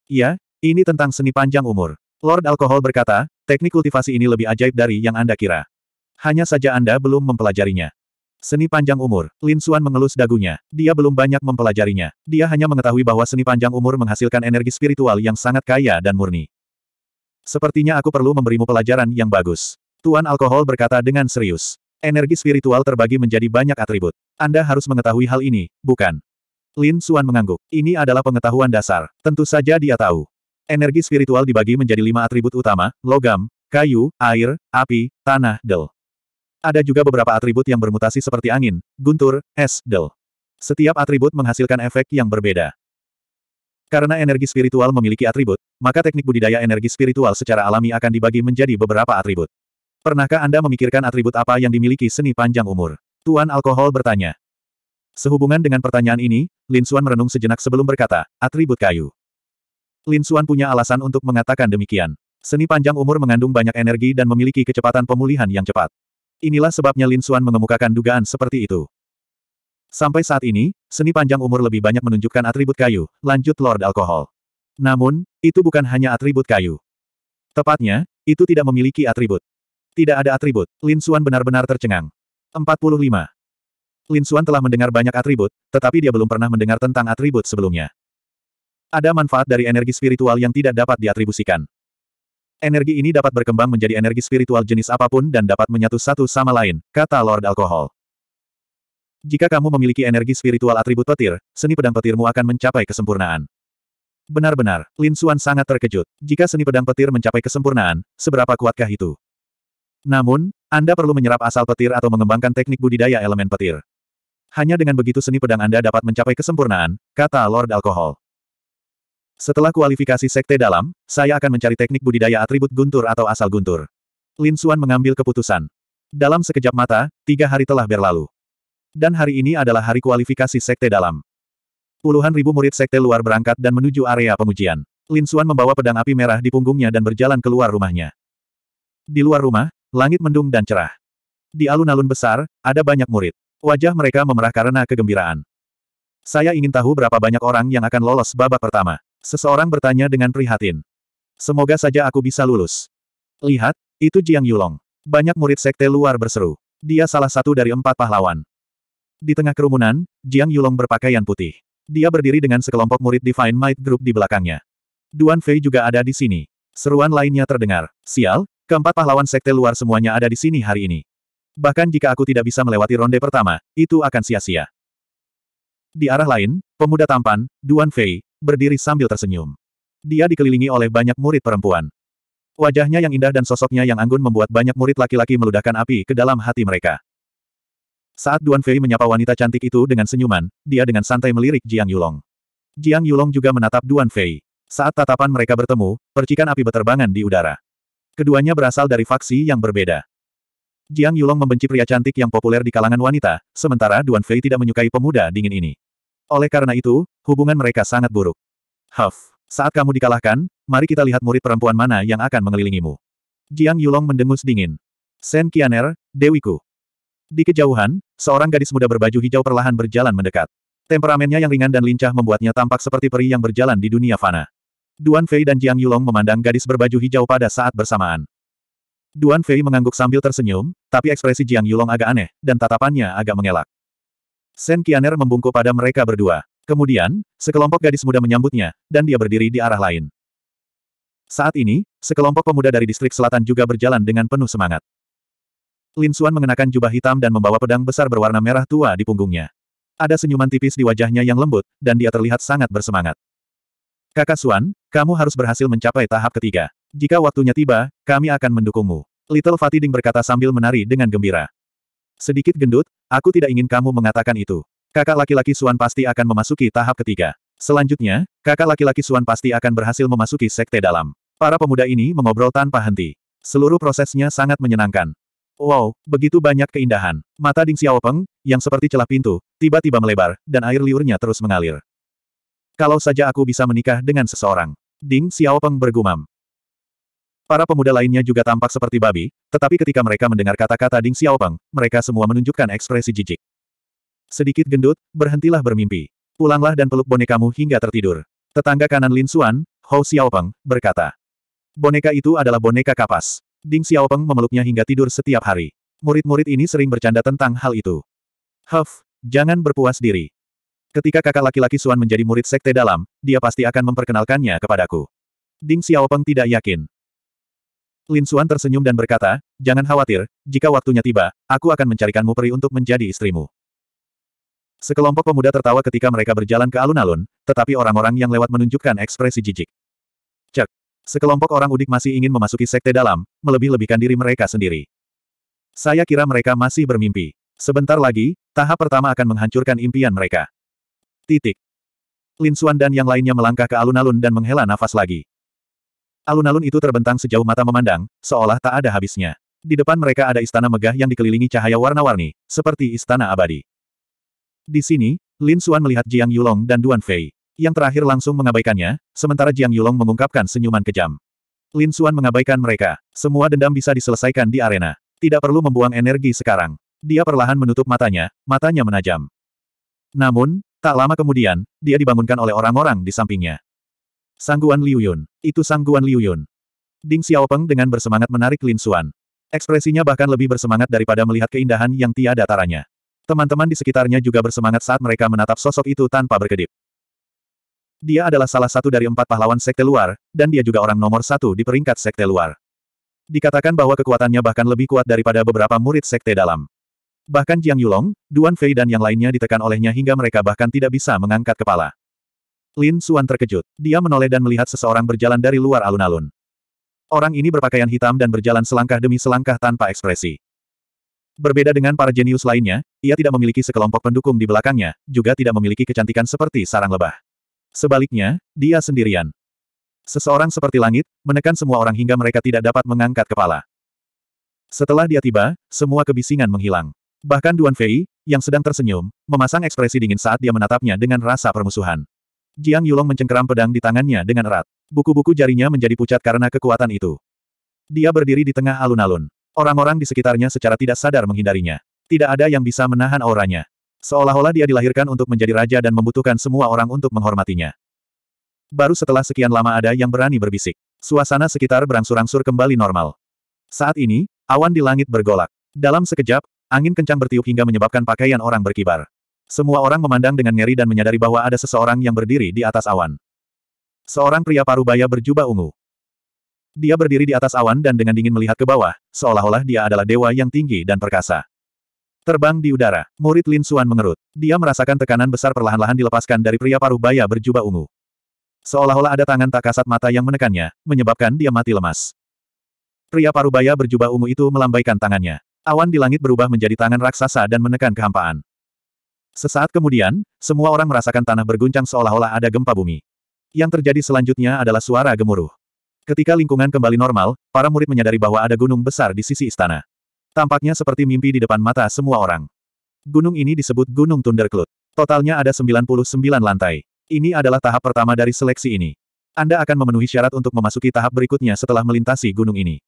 Iya, ini tentang seni panjang umur. Lord Alkohol berkata, teknik kultivasi ini lebih ajaib dari yang Anda kira. Hanya saja Anda belum mempelajarinya. Seni panjang umur. Lin Suan mengelus dagunya. Dia belum banyak mempelajarinya. Dia hanya mengetahui bahwa seni panjang umur menghasilkan energi spiritual yang sangat kaya dan murni. Sepertinya aku perlu memberimu pelajaran yang bagus. Tuan Alkohol berkata dengan serius. Energi spiritual terbagi menjadi banyak atribut. Anda harus mengetahui hal ini, bukan? Lin Suan mengangguk. Ini adalah pengetahuan dasar. Tentu saja dia tahu. Energi spiritual dibagi menjadi lima atribut utama, logam, kayu, air, api, tanah, del. Ada juga beberapa atribut yang bermutasi seperti angin, guntur, es, del. Setiap atribut menghasilkan efek yang berbeda. Karena energi spiritual memiliki atribut, maka teknik budidaya energi spiritual secara alami akan dibagi menjadi beberapa atribut. Pernahkah Anda memikirkan atribut apa yang dimiliki seni panjang umur? Tuan Alkohol bertanya. Sehubungan dengan pertanyaan ini, Lin Xuan merenung sejenak sebelum berkata, atribut kayu. Lin Xuan punya alasan untuk mengatakan demikian. Seni panjang umur mengandung banyak energi dan memiliki kecepatan pemulihan yang cepat. Inilah sebabnya Lin Xuan mengemukakan dugaan seperti itu. Sampai saat ini, seni panjang umur lebih banyak menunjukkan atribut kayu, lanjut Lord Alkohol. Namun, itu bukan hanya atribut kayu. Tepatnya, itu tidak memiliki atribut. Tidak ada atribut, Lin Xuan benar-benar tercengang. 45. Lin Xuan telah mendengar banyak atribut, tetapi dia belum pernah mendengar tentang atribut sebelumnya. Ada manfaat dari energi spiritual yang tidak dapat diatribusikan. Energi ini dapat berkembang menjadi energi spiritual jenis apapun dan dapat menyatu satu sama lain, kata Lord Alkohol. Jika kamu memiliki energi spiritual atribut petir, seni pedang petirmu akan mencapai kesempurnaan. Benar-benar, Lin Xuan sangat terkejut. Jika seni pedang petir mencapai kesempurnaan, seberapa kuatkah itu? Namun, Anda perlu menyerap asal petir atau mengembangkan teknik budidaya elemen petir. Hanya dengan begitu seni pedang Anda dapat mencapai kesempurnaan, kata Lord Alkohol. Setelah kualifikasi sekte dalam, saya akan mencari teknik budidaya atribut guntur atau asal guntur. Lin Xuan mengambil keputusan. Dalam sekejap mata, tiga hari telah berlalu. Dan hari ini adalah hari kualifikasi sekte dalam. Puluhan ribu murid sekte luar berangkat dan menuju area pengujian. Lin Xuan membawa pedang api merah di punggungnya dan berjalan keluar rumahnya. Di luar rumah, langit mendung dan cerah. Di alun-alun besar, ada banyak murid. Wajah mereka memerah karena kegembiraan. Saya ingin tahu berapa banyak orang yang akan lolos babak pertama. Seseorang bertanya dengan prihatin. Semoga saja aku bisa lulus. Lihat, itu Jiang Yulong. Banyak murid sekte luar berseru. Dia salah satu dari empat pahlawan. Di tengah kerumunan, Jiang Yulong berpakaian putih. Dia berdiri dengan sekelompok murid Divine Might Group di belakangnya. Duan Fei juga ada di sini. Seruan lainnya terdengar. Sial, keempat pahlawan sekte luar semuanya ada di sini hari ini. Bahkan jika aku tidak bisa melewati ronde pertama, itu akan sia-sia. Di arah lain, pemuda tampan, Duan Fei, berdiri sambil tersenyum. Dia dikelilingi oleh banyak murid perempuan. Wajahnya yang indah dan sosoknya yang anggun membuat banyak murid laki-laki meludahkan api ke dalam hati mereka. Saat Duan Fei menyapa wanita cantik itu dengan senyuman, dia dengan santai melirik Jiang Yulong. Jiang Yulong juga menatap Duan Fei. Saat tatapan mereka bertemu, percikan api berterbangan di udara. Keduanya berasal dari faksi yang berbeda. Jiang Yulong membenci pria cantik yang populer di kalangan wanita, sementara Duan Fei tidak menyukai pemuda dingin ini. Oleh karena itu, hubungan mereka sangat buruk. Huff, saat kamu dikalahkan, mari kita lihat murid perempuan mana yang akan mengelilingimu. Jiang Yulong mendengus dingin. Sen Kianer, Dewiku. Di kejauhan, seorang gadis muda berbaju hijau perlahan berjalan mendekat. Temperamennya yang ringan dan lincah membuatnya tampak seperti peri yang berjalan di dunia fana. Duan Fei dan Jiang Yulong memandang gadis berbaju hijau pada saat bersamaan. Duan Fei mengangguk sambil tersenyum, tapi ekspresi Jiang Yulong agak aneh, dan tatapannya agak mengelak. Sen Kianer membungkuk pada mereka berdua. Kemudian, sekelompok gadis muda menyambutnya, dan dia berdiri di arah lain. Saat ini, sekelompok pemuda dari distrik selatan juga berjalan dengan penuh semangat. Lin Xuan mengenakan jubah hitam dan membawa pedang besar berwarna merah tua di punggungnya. Ada senyuman tipis di wajahnya yang lembut, dan dia terlihat sangat bersemangat. Kakak Xuan, kamu harus berhasil mencapai tahap ketiga. Jika waktunya tiba, kami akan mendukungmu. Little Fatiding berkata sambil menari dengan gembira. Sedikit gendut, aku tidak ingin kamu mengatakan itu. Kakak laki-laki Suan pasti akan memasuki tahap ketiga. Selanjutnya, kakak laki-laki Suan pasti akan berhasil memasuki sekte dalam. Para pemuda ini mengobrol tanpa henti. Seluruh prosesnya sangat menyenangkan. Wow, begitu banyak keindahan. Mata Ding Xiaopeng, yang seperti celah pintu, tiba-tiba melebar, dan air liurnya terus mengalir. Kalau saja aku bisa menikah dengan seseorang. Ding Xiaopeng bergumam. Para pemuda lainnya juga tampak seperti babi, tetapi ketika mereka mendengar kata-kata Ding Xiaopeng, mereka semua menunjukkan ekspresi jijik. Sedikit gendut, berhentilah bermimpi. Pulanglah dan peluk bonekamu hingga tertidur. Tetangga kanan Lin Xuan, Hou Xiaopeng, berkata. Boneka itu adalah boneka kapas. Ding Xiaopeng memeluknya hingga tidur setiap hari. Murid-murid ini sering bercanda tentang hal itu. Huff, jangan berpuas diri. Ketika kakak laki-laki Suan menjadi murid sekte dalam, dia pasti akan memperkenalkannya kepadaku. Ding Xiaopeng tidak yakin. Lin Suan tersenyum dan berkata, jangan khawatir, jika waktunya tiba, aku akan mencarikanmu peri untuk menjadi istrimu. Sekelompok pemuda tertawa ketika mereka berjalan ke alun-alun, tetapi orang-orang yang lewat menunjukkan ekspresi jijik. Cek. Sekelompok orang udik masih ingin memasuki sekte dalam, melebih-lebihkan diri mereka sendiri. Saya kira mereka masih bermimpi. Sebentar lagi, tahap pertama akan menghancurkan impian mereka. Titik. Lin Suan dan yang lainnya melangkah ke alun-alun dan menghela nafas lagi. Alun-alun itu terbentang sejauh mata memandang, seolah tak ada habisnya. Di depan mereka ada istana megah yang dikelilingi cahaya warna-warni, seperti istana abadi. Di sini, Lin Xuan melihat Jiang Yulong dan Duan Fei. Yang terakhir langsung mengabaikannya, sementara Jiang Yulong mengungkapkan senyuman kejam. Lin Xuan mengabaikan mereka. Semua dendam bisa diselesaikan di arena. Tidak perlu membuang energi sekarang. Dia perlahan menutup matanya, matanya menajam. Namun, tak lama kemudian, dia dibangunkan oleh orang-orang di sampingnya. Sangguan Liu Yun. Itu Sangguan Liu Yun. Ding Xiaopeng dengan bersemangat menarik Lin Xuan. Ekspresinya bahkan lebih bersemangat daripada melihat keindahan yang tiada taranya. Teman-teman di sekitarnya juga bersemangat saat mereka menatap sosok itu tanpa berkedip. Dia adalah salah satu dari empat pahlawan sekte luar, dan dia juga orang nomor satu di peringkat sekte luar. Dikatakan bahwa kekuatannya bahkan lebih kuat daripada beberapa murid sekte dalam. Bahkan Jiang Yulong, Duan Fei dan yang lainnya ditekan olehnya hingga mereka bahkan tidak bisa mengangkat kepala. Lin Suan terkejut. Dia menoleh dan melihat seseorang berjalan dari luar alun-alun. Orang ini berpakaian hitam dan berjalan selangkah demi selangkah tanpa ekspresi. Berbeda dengan para jenius lainnya, ia tidak memiliki sekelompok pendukung di belakangnya, juga tidak memiliki kecantikan seperti sarang lebah. Sebaliknya, dia sendirian. Seseorang seperti langit, menekan semua orang hingga mereka tidak dapat mengangkat kepala. Setelah dia tiba, semua kebisingan menghilang. Bahkan Duan Fei, yang sedang tersenyum, memasang ekspresi dingin saat dia menatapnya dengan rasa permusuhan. Jiang Yulong mencengkeram pedang di tangannya dengan erat. Buku-buku jarinya menjadi pucat karena kekuatan itu. Dia berdiri di tengah alun-alun. Orang-orang di sekitarnya secara tidak sadar menghindarinya. Tidak ada yang bisa menahan auranya. Seolah-olah dia dilahirkan untuk menjadi raja dan membutuhkan semua orang untuk menghormatinya. Baru setelah sekian lama ada yang berani berbisik. Suasana sekitar berangsur-angsur kembali normal. Saat ini, awan di langit bergolak. Dalam sekejap, angin kencang bertiup hingga menyebabkan pakaian orang berkibar. Semua orang memandang dengan ngeri dan menyadari bahwa ada seseorang yang berdiri di atas awan. Seorang pria parubaya berjubah ungu. Dia berdiri di atas awan dan dengan dingin melihat ke bawah, seolah-olah dia adalah dewa yang tinggi dan perkasa. Terbang di udara, murid Lin Suan mengerut. Dia merasakan tekanan besar perlahan-lahan dilepaskan dari pria parubaya berjubah ungu. Seolah-olah ada tangan tak kasat mata yang menekannya, menyebabkan dia mati lemas. Pria parubaya berjubah ungu itu melambaikan tangannya. Awan di langit berubah menjadi tangan raksasa dan menekan kehampaan. Sesaat kemudian, semua orang merasakan tanah berguncang seolah-olah ada gempa bumi. Yang terjadi selanjutnya adalah suara gemuruh. Ketika lingkungan kembali normal, para murid menyadari bahwa ada gunung besar di sisi istana. Tampaknya seperti mimpi di depan mata semua orang. Gunung ini disebut Gunung Thundercloud. Totalnya ada 99 lantai. Ini adalah tahap pertama dari seleksi ini. Anda akan memenuhi syarat untuk memasuki tahap berikutnya setelah melintasi gunung ini.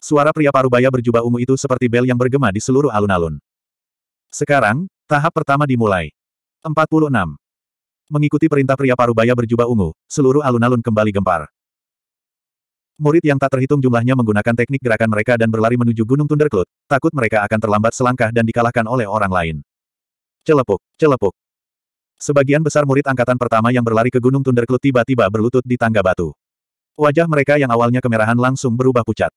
Suara pria parubaya berjubah ungu itu seperti bel yang bergema di seluruh alun-alun. Sekarang, Tahap pertama dimulai. 46. Mengikuti perintah pria parubaya berjubah ungu, seluruh alun-alun kembali gempar. Murid yang tak terhitung jumlahnya menggunakan teknik gerakan mereka dan berlari menuju Gunung Thundercloud, takut mereka akan terlambat selangkah dan dikalahkan oleh orang lain. Celepuk, celepuk. Sebagian besar murid angkatan pertama yang berlari ke Gunung Thundercloud tiba-tiba berlutut di tangga batu. Wajah mereka yang awalnya kemerahan langsung berubah pucat.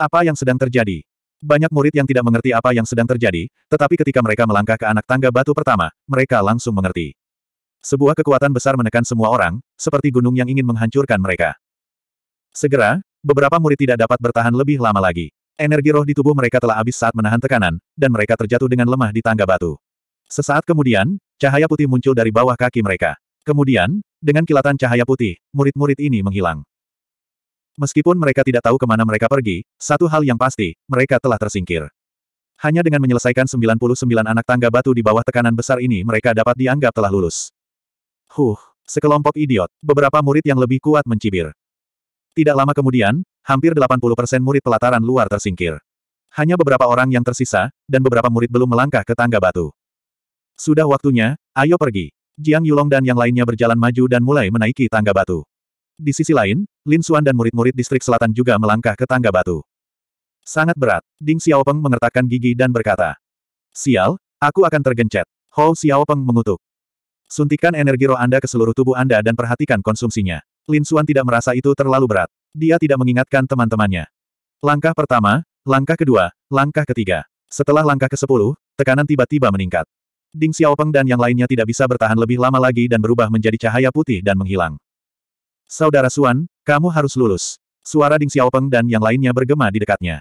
Apa yang sedang terjadi? Banyak murid yang tidak mengerti apa yang sedang terjadi, tetapi ketika mereka melangkah ke anak tangga batu pertama, mereka langsung mengerti. Sebuah kekuatan besar menekan semua orang, seperti gunung yang ingin menghancurkan mereka. Segera, beberapa murid tidak dapat bertahan lebih lama lagi. Energi roh di tubuh mereka telah habis saat menahan tekanan, dan mereka terjatuh dengan lemah di tangga batu. Sesaat kemudian, cahaya putih muncul dari bawah kaki mereka. Kemudian, dengan kilatan cahaya putih, murid-murid ini menghilang. Meskipun mereka tidak tahu kemana mereka pergi, satu hal yang pasti, mereka telah tersingkir. Hanya dengan menyelesaikan 99 anak tangga batu di bawah tekanan besar ini mereka dapat dianggap telah lulus. Huh, sekelompok idiot, beberapa murid yang lebih kuat mencibir. Tidak lama kemudian, hampir 80% murid pelataran luar tersingkir. Hanya beberapa orang yang tersisa, dan beberapa murid belum melangkah ke tangga batu. Sudah waktunya, ayo pergi. Jiang Yulong dan yang lainnya berjalan maju dan mulai menaiki tangga batu. Di sisi lain, Lin Xuan dan murid-murid distrik selatan juga melangkah ke tangga batu. Sangat berat, Ding Xiaopeng mengertakkan gigi dan berkata. Sial, aku akan tergencet. Hou Xiaopeng mengutuk. Suntikan energi roh Anda ke seluruh tubuh Anda dan perhatikan konsumsinya. Lin Xuan tidak merasa itu terlalu berat. Dia tidak mengingatkan teman-temannya. Langkah pertama, langkah kedua, langkah ketiga. Setelah langkah ke sepuluh, tekanan tiba-tiba meningkat. Ding Xiaopeng dan yang lainnya tidak bisa bertahan lebih lama lagi dan berubah menjadi cahaya putih dan menghilang. Saudara Suan, kamu harus lulus. Suara Ding Xiaopeng dan yang lainnya bergema di dekatnya.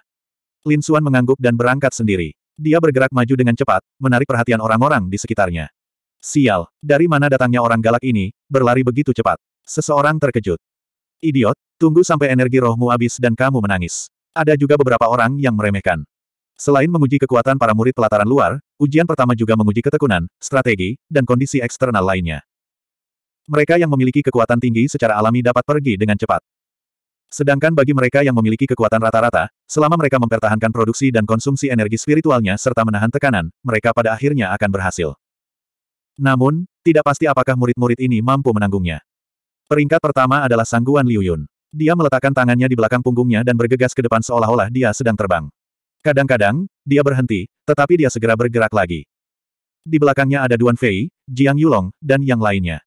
Lin Suan mengangguk dan berangkat sendiri. Dia bergerak maju dengan cepat, menarik perhatian orang-orang di sekitarnya. Sial, dari mana datangnya orang galak ini, berlari begitu cepat. Seseorang terkejut. Idiot, tunggu sampai energi rohmu habis dan kamu menangis. Ada juga beberapa orang yang meremehkan. Selain menguji kekuatan para murid pelataran luar, ujian pertama juga menguji ketekunan, strategi, dan kondisi eksternal lainnya. Mereka yang memiliki kekuatan tinggi secara alami dapat pergi dengan cepat. Sedangkan bagi mereka yang memiliki kekuatan rata-rata, selama mereka mempertahankan produksi dan konsumsi energi spiritualnya serta menahan tekanan, mereka pada akhirnya akan berhasil. Namun, tidak pasti apakah murid-murid ini mampu menanggungnya. Peringkat pertama adalah Sangguan Liu Yun. Dia meletakkan tangannya di belakang punggungnya dan bergegas ke depan seolah-olah dia sedang terbang. Kadang-kadang, dia berhenti, tetapi dia segera bergerak lagi. Di belakangnya ada Duan Fei, Jiang Yulong, dan yang lainnya.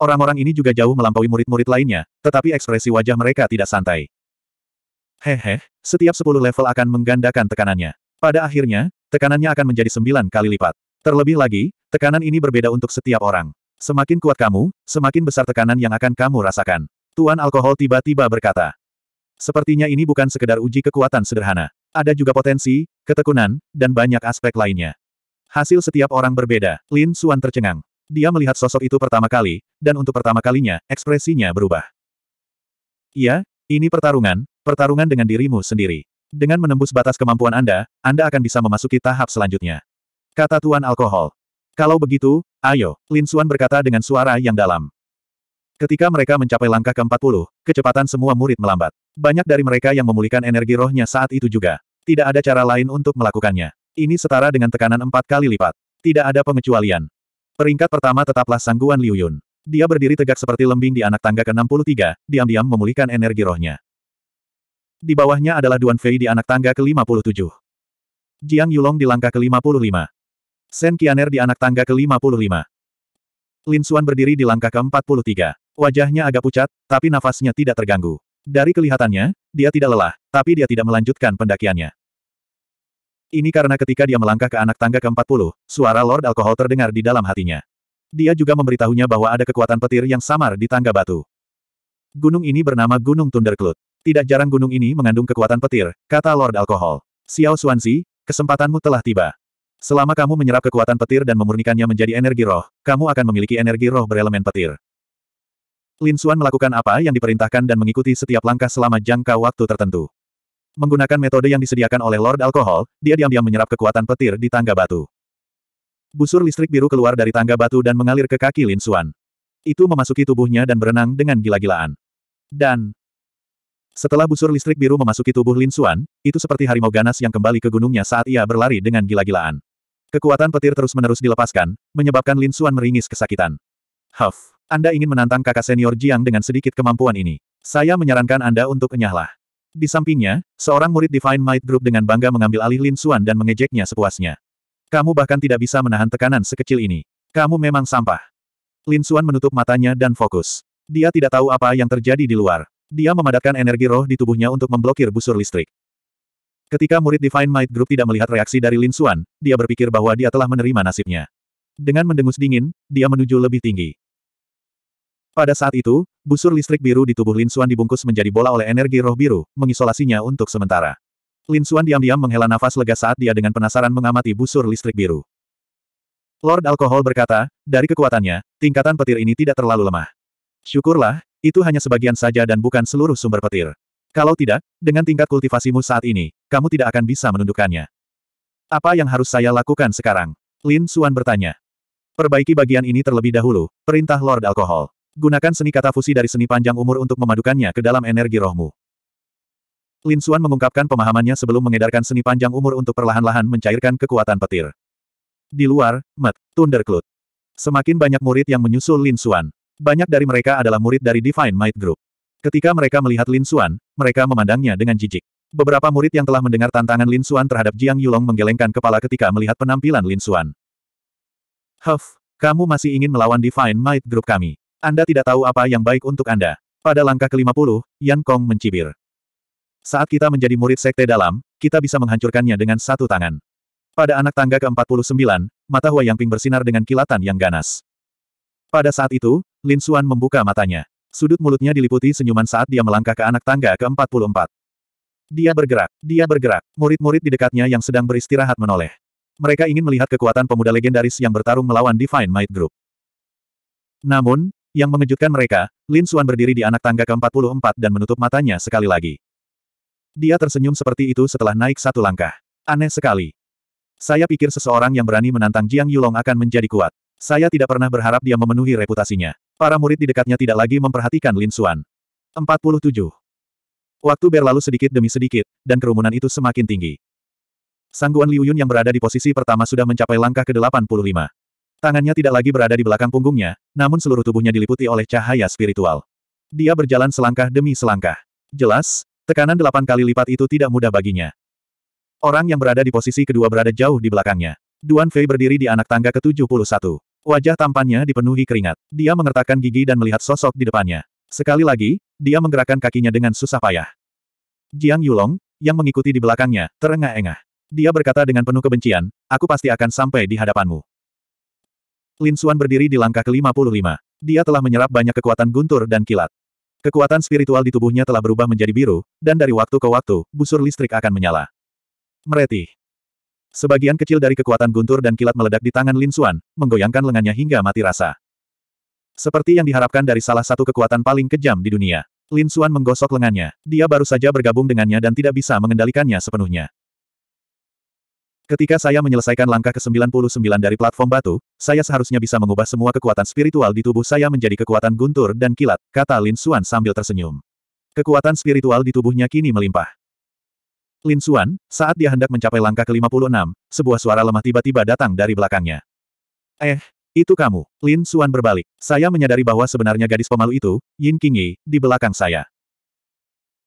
Orang-orang ini juga jauh melampaui murid-murid lainnya, tetapi ekspresi wajah mereka tidak santai. Hehe, setiap 10 level akan menggandakan tekanannya. Pada akhirnya, tekanannya akan menjadi 9 kali lipat. Terlebih lagi, tekanan ini berbeda untuk setiap orang. Semakin kuat kamu, semakin besar tekanan yang akan kamu rasakan. Tuan Alkohol tiba-tiba berkata. Sepertinya ini bukan sekedar uji kekuatan sederhana. Ada juga potensi, ketekunan, dan banyak aspek lainnya. Hasil setiap orang berbeda, Lin Suan tercengang. Dia melihat sosok itu pertama kali, dan untuk pertama kalinya, ekspresinya berubah. Iya, ini pertarungan, pertarungan dengan dirimu sendiri. Dengan menembus batas kemampuan Anda, Anda akan bisa memasuki tahap selanjutnya. Kata Tuan Alkohol. Kalau begitu, ayo, Lin Xuan berkata dengan suara yang dalam. Ketika mereka mencapai langkah ke-40, kecepatan semua murid melambat. Banyak dari mereka yang memulihkan energi rohnya saat itu juga. Tidak ada cara lain untuk melakukannya. Ini setara dengan tekanan empat kali lipat. Tidak ada pengecualian. Peringkat pertama tetaplah Sangguan Liuyun. Dia berdiri tegak seperti lembing di anak tangga ke-63, diam-diam memulihkan energi rohnya. Di bawahnya adalah Duan Fei di anak tangga ke-57. Jiang Yulong di langkah ke-55. Shen Qianer di anak tangga ke-55. Lin Xuan berdiri di langkah ke-43. Wajahnya agak pucat, tapi nafasnya tidak terganggu. Dari kelihatannya, dia tidak lelah, tapi dia tidak melanjutkan pendakiannya. Ini karena ketika dia melangkah ke anak tangga ke-40, suara Lord Alkohol terdengar di dalam hatinya. Dia juga memberitahunya bahwa ada kekuatan petir yang samar di tangga batu. Gunung ini bernama Gunung Thunderclut. Tidak jarang gunung ini mengandung kekuatan petir, kata Lord Alkohol. Xiao Xuanzi, kesempatanmu telah tiba. Selama kamu menyerap kekuatan petir dan memurnikannya menjadi energi roh, kamu akan memiliki energi roh berelemen petir. Lin Xuan melakukan apa yang diperintahkan dan mengikuti setiap langkah selama jangka waktu tertentu. Menggunakan metode yang disediakan oleh Lord Alkohol, dia diam-diam menyerap kekuatan petir di tangga batu. Busur listrik biru keluar dari tangga batu dan mengalir ke kaki Lin Xuan. Itu memasuki tubuhnya dan berenang dengan gila-gilaan. Dan... Setelah busur listrik biru memasuki tubuh Lin Xuan, itu seperti harimau ganas yang kembali ke gunungnya saat ia berlari dengan gila-gilaan. Kekuatan petir terus-menerus dilepaskan, menyebabkan Lin Xuan meringis kesakitan. Huff, Anda ingin menantang kakak senior Jiang dengan sedikit kemampuan ini. Saya menyarankan Anda untuk enyahlah. Di sampingnya, seorang murid Divine Might Group dengan bangga mengambil alih Lin Xuan dan mengejeknya sepuasnya. Kamu bahkan tidak bisa menahan tekanan sekecil ini. Kamu memang sampah. Lin Xuan menutup matanya dan fokus. Dia tidak tahu apa yang terjadi di luar. Dia memadatkan energi roh di tubuhnya untuk memblokir busur listrik. Ketika murid Divine Might Group tidak melihat reaksi dari Lin Xuan, dia berpikir bahwa dia telah menerima nasibnya. Dengan mendengus dingin, dia menuju lebih tinggi. Pada saat itu, busur listrik biru di tubuh Lin Xuan dibungkus menjadi bola oleh energi roh biru, mengisolasinya untuk sementara. Lin Xuan diam-diam menghela nafas lega saat dia dengan penasaran mengamati busur listrik biru. Lord Alkohol berkata, dari kekuatannya, tingkatan petir ini tidak terlalu lemah. Syukurlah, itu hanya sebagian saja dan bukan seluruh sumber petir. Kalau tidak, dengan tingkat kultivasimu saat ini, kamu tidak akan bisa menundukkannya. Apa yang harus saya lakukan sekarang? Lin Xuan bertanya. Perbaiki bagian ini terlebih dahulu, perintah Lord Alkohol. Gunakan seni kata fusi dari seni panjang umur untuk memadukannya ke dalam energi rohmu. Lin Xuan mengungkapkan pemahamannya sebelum mengedarkan seni panjang umur untuk perlahan-lahan mencairkan kekuatan petir. Di luar, Met, Thunderclut. Semakin banyak murid yang menyusul Lin Xuan. Banyak dari mereka adalah murid dari Divine Might Group. Ketika mereka melihat Lin Xuan, mereka memandangnya dengan jijik. Beberapa murid yang telah mendengar tantangan Lin Xuan terhadap Jiang Yulong menggelengkan kepala ketika melihat penampilan Lin Xuan. Huff, kamu masih ingin melawan Divine Might Group kami. Anda tidak tahu apa yang baik untuk Anda. Pada langkah ke-50, Yan Kong mencibir. Saat kita menjadi murid sekte dalam, kita bisa menghancurkannya dengan satu tangan. Pada anak tangga ke-49, mata Hua Ping bersinar dengan kilatan yang ganas. Pada saat itu, Lin Xuan membuka matanya. Sudut mulutnya diliputi senyuman saat dia melangkah ke anak tangga ke-44. Dia bergerak, dia bergerak, murid-murid di dekatnya yang sedang beristirahat menoleh. Mereka ingin melihat kekuatan pemuda legendaris yang bertarung melawan Divine Might Group. Namun, yang mengejutkan mereka, Lin Suan berdiri di anak tangga ke-44 dan menutup matanya sekali lagi. Dia tersenyum seperti itu setelah naik satu langkah. Aneh sekali. Saya pikir seseorang yang berani menantang Jiang Yulong akan menjadi kuat. Saya tidak pernah berharap dia memenuhi reputasinya. Para murid di dekatnya tidak lagi memperhatikan Lin Xuan. 47. Waktu berlalu sedikit demi sedikit, dan kerumunan itu semakin tinggi. Sangguan Liu Yun yang berada di posisi pertama sudah mencapai langkah ke-85. Tangannya tidak lagi berada di belakang punggungnya, namun seluruh tubuhnya diliputi oleh cahaya spiritual. Dia berjalan selangkah demi selangkah. Jelas, tekanan delapan kali lipat itu tidak mudah baginya. Orang yang berada di posisi kedua berada jauh di belakangnya. Duan Fei berdiri di anak tangga ke-71. Wajah tampannya dipenuhi keringat. Dia mengertakkan gigi dan melihat sosok di depannya. Sekali lagi, dia menggerakkan kakinya dengan susah payah. Jiang Yulong, yang mengikuti di belakangnya, terengah-engah. Dia berkata dengan penuh kebencian, aku pasti akan sampai di hadapanmu. Lin Suan berdiri di langkah ke-55. Dia telah menyerap banyak kekuatan guntur dan kilat. Kekuatan spiritual di tubuhnya telah berubah menjadi biru, dan dari waktu ke waktu, busur listrik akan menyala. Meretih. Sebagian kecil dari kekuatan guntur dan kilat meledak di tangan Lin Suan, menggoyangkan lengannya hingga mati rasa. Seperti yang diharapkan dari salah satu kekuatan paling kejam di dunia. Lin Suan menggosok lengannya. Dia baru saja bergabung dengannya dan tidak bisa mengendalikannya sepenuhnya. Ketika saya menyelesaikan langkah ke-99 dari platform batu, saya seharusnya bisa mengubah semua kekuatan spiritual di tubuh saya menjadi kekuatan guntur dan kilat, kata Lin Xuan sambil tersenyum. Kekuatan spiritual di tubuhnya kini melimpah. Lin Xuan, saat dia hendak mencapai langkah ke-56, sebuah suara lemah tiba-tiba datang dari belakangnya. Eh, itu kamu, Lin Xuan berbalik. Saya menyadari bahwa sebenarnya gadis pemalu itu, Yin Qingyi, di belakang saya.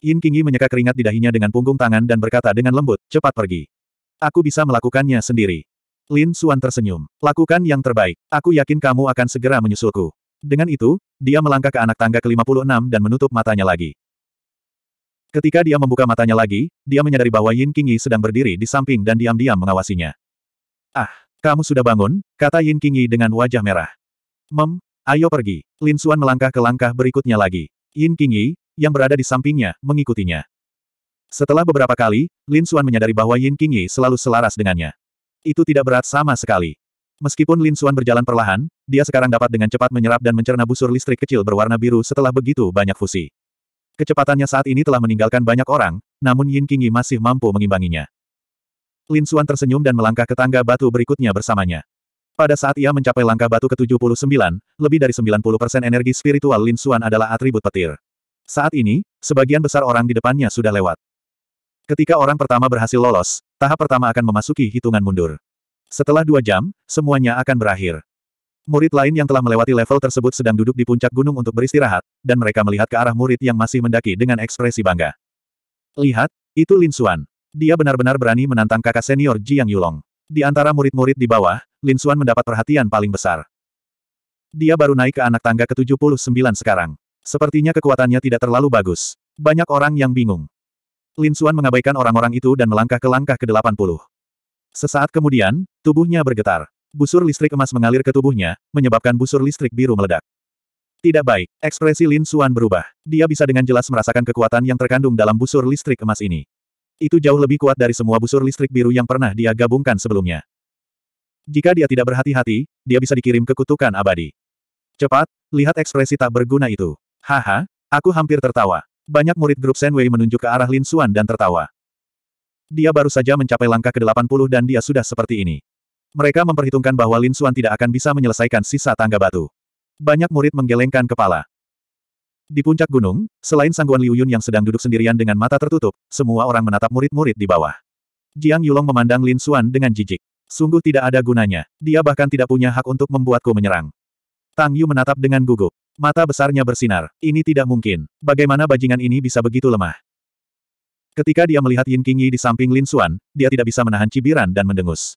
Yin Qingyi menyeka keringat di dahinya dengan punggung tangan dan berkata dengan lembut, cepat pergi. Aku bisa melakukannya sendiri. Lin Suan tersenyum. Lakukan yang terbaik. Aku yakin kamu akan segera menyusulku. Dengan itu, dia melangkah ke anak tangga ke-56 dan menutup matanya lagi. Ketika dia membuka matanya lagi, dia menyadari bahwa Yin Qingyi sedang berdiri di samping dan diam-diam mengawasinya. Ah, kamu sudah bangun, kata Yin Qingyi dengan wajah merah. Mem, ayo pergi. Lin Suan melangkah ke langkah berikutnya lagi. Yin Qingyi, yang berada di sampingnya, mengikutinya. Setelah beberapa kali, Lin Xuan menyadari bahwa Yin Qingyi selalu selaras dengannya. Itu tidak berat sama sekali. Meskipun Lin Xuan berjalan perlahan, dia sekarang dapat dengan cepat menyerap dan mencerna busur listrik kecil berwarna biru setelah begitu banyak fusi. Kecepatannya saat ini telah meninggalkan banyak orang, namun Yin Qingyi masih mampu mengimbanginya. Lin Xuan tersenyum dan melangkah ke tangga batu berikutnya bersamanya. Pada saat ia mencapai langkah batu ke-79, lebih dari 90% energi spiritual Lin Xuan adalah atribut petir. Saat ini, sebagian besar orang di depannya sudah lewat. Ketika orang pertama berhasil lolos, tahap pertama akan memasuki hitungan mundur. Setelah dua jam, semuanya akan berakhir. Murid lain yang telah melewati level tersebut sedang duduk di puncak gunung untuk beristirahat, dan mereka melihat ke arah murid yang masih mendaki dengan ekspresi bangga. Lihat, itu Lin Xuan. Dia benar-benar berani menantang kakak senior Jiang Yulong. Di antara murid-murid di bawah, Lin Xuan mendapat perhatian paling besar. Dia baru naik ke anak tangga ke-79 sekarang. Sepertinya kekuatannya tidak terlalu bagus. Banyak orang yang bingung. Lin Suan mengabaikan orang-orang itu dan melangkah ke langkah ke-80. Sesaat kemudian, tubuhnya bergetar. Busur listrik emas mengalir ke tubuhnya, menyebabkan busur listrik biru meledak. Tidak baik, ekspresi Lin Suan berubah. Dia bisa dengan jelas merasakan kekuatan yang terkandung dalam busur listrik emas ini. Itu jauh lebih kuat dari semua busur listrik biru yang pernah dia gabungkan sebelumnya. Jika dia tidak berhati-hati, dia bisa dikirim ke kutukan abadi. Cepat, lihat ekspresi tak berguna itu. Haha, aku hampir tertawa. Banyak murid grup Wei menunjuk ke arah Lin Xuan dan tertawa. Dia baru saja mencapai langkah ke-80 dan dia sudah seperti ini. Mereka memperhitungkan bahwa Lin Xuan tidak akan bisa menyelesaikan sisa tangga batu. Banyak murid menggelengkan kepala. Di puncak gunung, selain Sangguan Liu Yun yang sedang duduk sendirian dengan mata tertutup, semua orang menatap murid-murid di bawah. Jiang Yulong memandang Lin Xuan dengan jijik. Sungguh tidak ada gunanya. Dia bahkan tidak punya hak untuk membuatku menyerang. Tang Yu menatap dengan gugup. Mata besarnya bersinar. Ini tidak mungkin. Bagaimana bajingan ini bisa begitu lemah? Ketika dia melihat Yin Qingyi di samping Lin Xuan, dia tidak bisa menahan cibiran dan mendengus.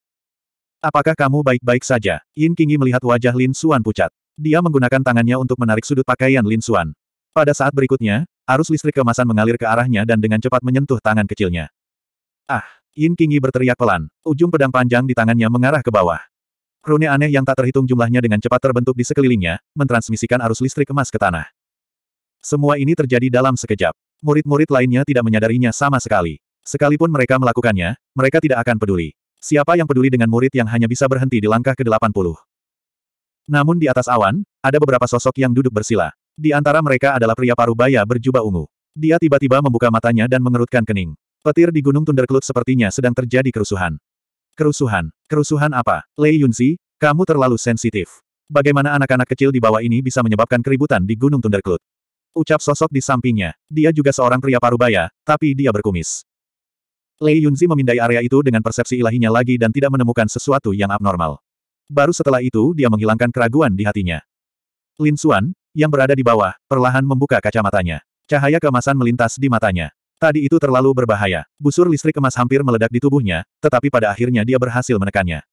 Apakah kamu baik-baik saja? Yin Qingyi melihat wajah Lin Xuan pucat. Dia menggunakan tangannya untuk menarik sudut pakaian Lin Xuan. Pada saat berikutnya, arus listrik kemasan mengalir ke arahnya dan dengan cepat menyentuh tangan kecilnya. Ah! Yin Qingyi berteriak pelan. Ujung pedang panjang di tangannya mengarah ke bawah. Rune aneh yang tak terhitung jumlahnya dengan cepat terbentuk di sekelilingnya, mentransmisikan arus listrik emas ke tanah. Semua ini terjadi dalam sekejap. Murid-murid lainnya tidak menyadarinya sama sekali. Sekalipun mereka melakukannya, mereka tidak akan peduli. Siapa yang peduli dengan murid yang hanya bisa berhenti di langkah ke-80? Namun di atas awan, ada beberapa sosok yang duduk bersila. Di antara mereka adalah pria parubaya berjubah ungu. Dia tiba-tiba membuka matanya dan mengerutkan kening. Petir di Gunung Thundercloud sepertinya sedang terjadi kerusuhan. Kerusuhan. Kerusuhan apa? Lei Yunzi, kamu terlalu sensitif. Bagaimana anak-anak kecil di bawah ini bisa menyebabkan keributan di Gunung Thundercloud? Ucap sosok di sampingnya. Dia juga seorang pria parubaya, tapi dia berkumis. Lei Yunzi memindai area itu dengan persepsi ilahinya lagi dan tidak menemukan sesuatu yang abnormal. Baru setelah itu dia menghilangkan keraguan di hatinya. Lin Xuan, yang berada di bawah, perlahan membuka kacamatanya. Cahaya kemasan melintas di matanya. Tadi itu terlalu berbahaya. Busur listrik emas hampir meledak di tubuhnya, tetapi pada akhirnya dia berhasil menekannya.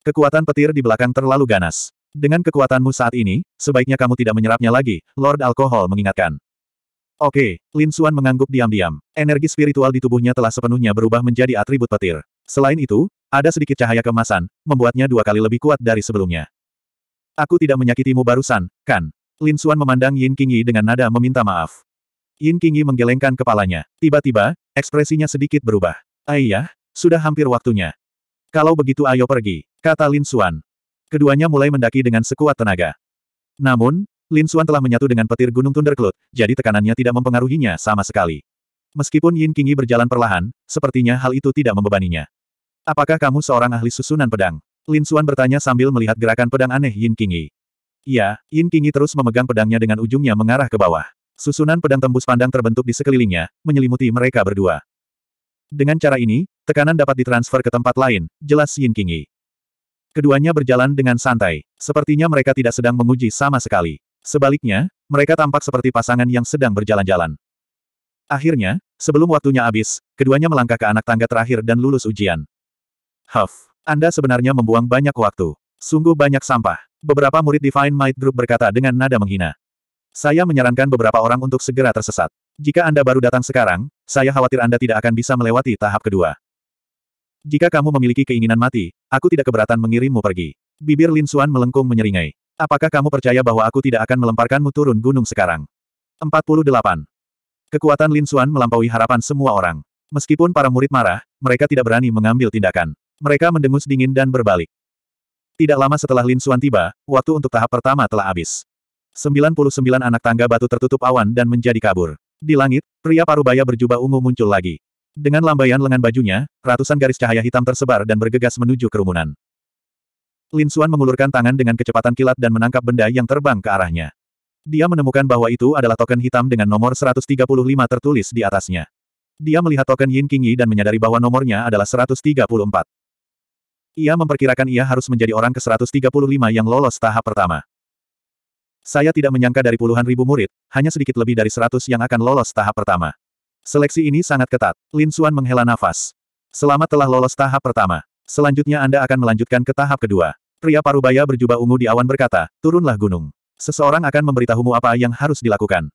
Kekuatan petir di belakang terlalu ganas. Dengan kekuatanmu saat ini, sebaiknya kamu tidak menyerapnya lagi, Lord Alkohol mengingatkan. Oke, Lin Suan mengangguk diam-diam. Energi spiritual di tubuhnya telah sepenuhnya berubah menjadi atribut petir. Selain itu, ada sedikit cahaya kemasan, membuatnya dua kali lebih kuat dari sebelumnya. Aku tidak menyakitimu barusan, kan? Lin Suan memandang Yin Qingyi dengan nada meminta maaf. Yin Qingyi menggelengkan kepalanya. Tiba-tiba, ekspresinya sedikit berubah. Ayah, iya, sudah hampir waktunya. Kalau begitu ayo pergi, kata Lin Xuan. Keduanya mulai mendaki dengan sekuat tenaga. Namun, Lin Xuan telah menyatu dengan petir gunung Thundercloud, jadi tekanannya tidak mempengaruhinya sama sekali. Meskipun Yin Qingyi berjalan perlahan, sepertinya hal itu tidak membebaninya. Apakah kamu seorang ahli susunan pedang? Lin Xuan bertanya sambil melihat gerakan pedang aneh Yin Qingyi. Ya, Yin Qingyi terus memegang pedangnya dengan ujungnya mengarah ke bawah. Susunan pedang tembus pandang terbentuk di sekelilingnya, menyelimuti mereka berdua. Dengan cara ini, tekanan dapat ditransfer ke tempat lain, jelas Yin Qingyi. Keduanya berjalan dengan santai, sepertinya mereka tidak sedang menguji sama sekali. Sebaliknya, mereka tampak seperti pasangan yang sedang berjalan-jalan. Akhirnya, sebelum waktunya habis, keduanya melangkah ke anak tangga terakhir dan lulus ujian. Huff, Anda sebenarnya membuang banyak waktu. Sungguh banyak sampah. Beberapa murid Divine Might Group berkata dengan nada menghina. Saya menyarankan beberapa orang untuk segera tersesat. Jika Anda baru datang sekarang, saya khawatir Anda tidak akan bisa melewati tahap kedua. Jika kamu memiliki keinginan mati, aku tidak keberatan mengirimmu pergi. Bibir Lin Suan melengkung menyeringai. Apakah kamu percaya bahwa aku tidak akan melemparkanmu turun gunung sekarang? 48. Kekuatan Lin Suan melampaui harapan semua orang. Meskipun para murid marah, mereka tidak berani mengambil tindakan. Mereka mendengus dingin dan berbalik. Tidak lama setelah Lin Suan tiba, waktu untuk tahap pertama telah habis. 99 anak tangga batu tertutup awan dan menjadi kabur. Di langit, pria parubaya berjubah ungu muncul lagi. Dengan lambaian lengan bajunya, ratusan garis cahaya hitam tersebar dan bergegas menuju kerumunan. Lin Suan mengulurkan tangan dengan kecepatan kilat dan menangkap benda yang terbang ke arahnya. Dia menemukan bahwa itu adalah token hitam dengan nomor 135 tertulis di atasnya. Dia melihat token Yin Qingyi dan menyadari bahwa nomornya adalah 134. Ia memperkirakan ia harus menjadi orang ke-135 yang lolos tahap pertama. Saya tidak menyangka dari puluhan ribu murid, hanya sedikit lebih dari seratus yang akan lolos tahap pertama. Seleksi ini sangat ketat. Lin Xuan menghela nafas. Selamat telah lolos tahap pertama. Selanjutnya Anda akan melanjutkan ke tahap kedua. Pria parubaya berjubah ungu di awan berkata, turunlah gunung. Seseorang akan memberitahumu apa yang harus dilakukan.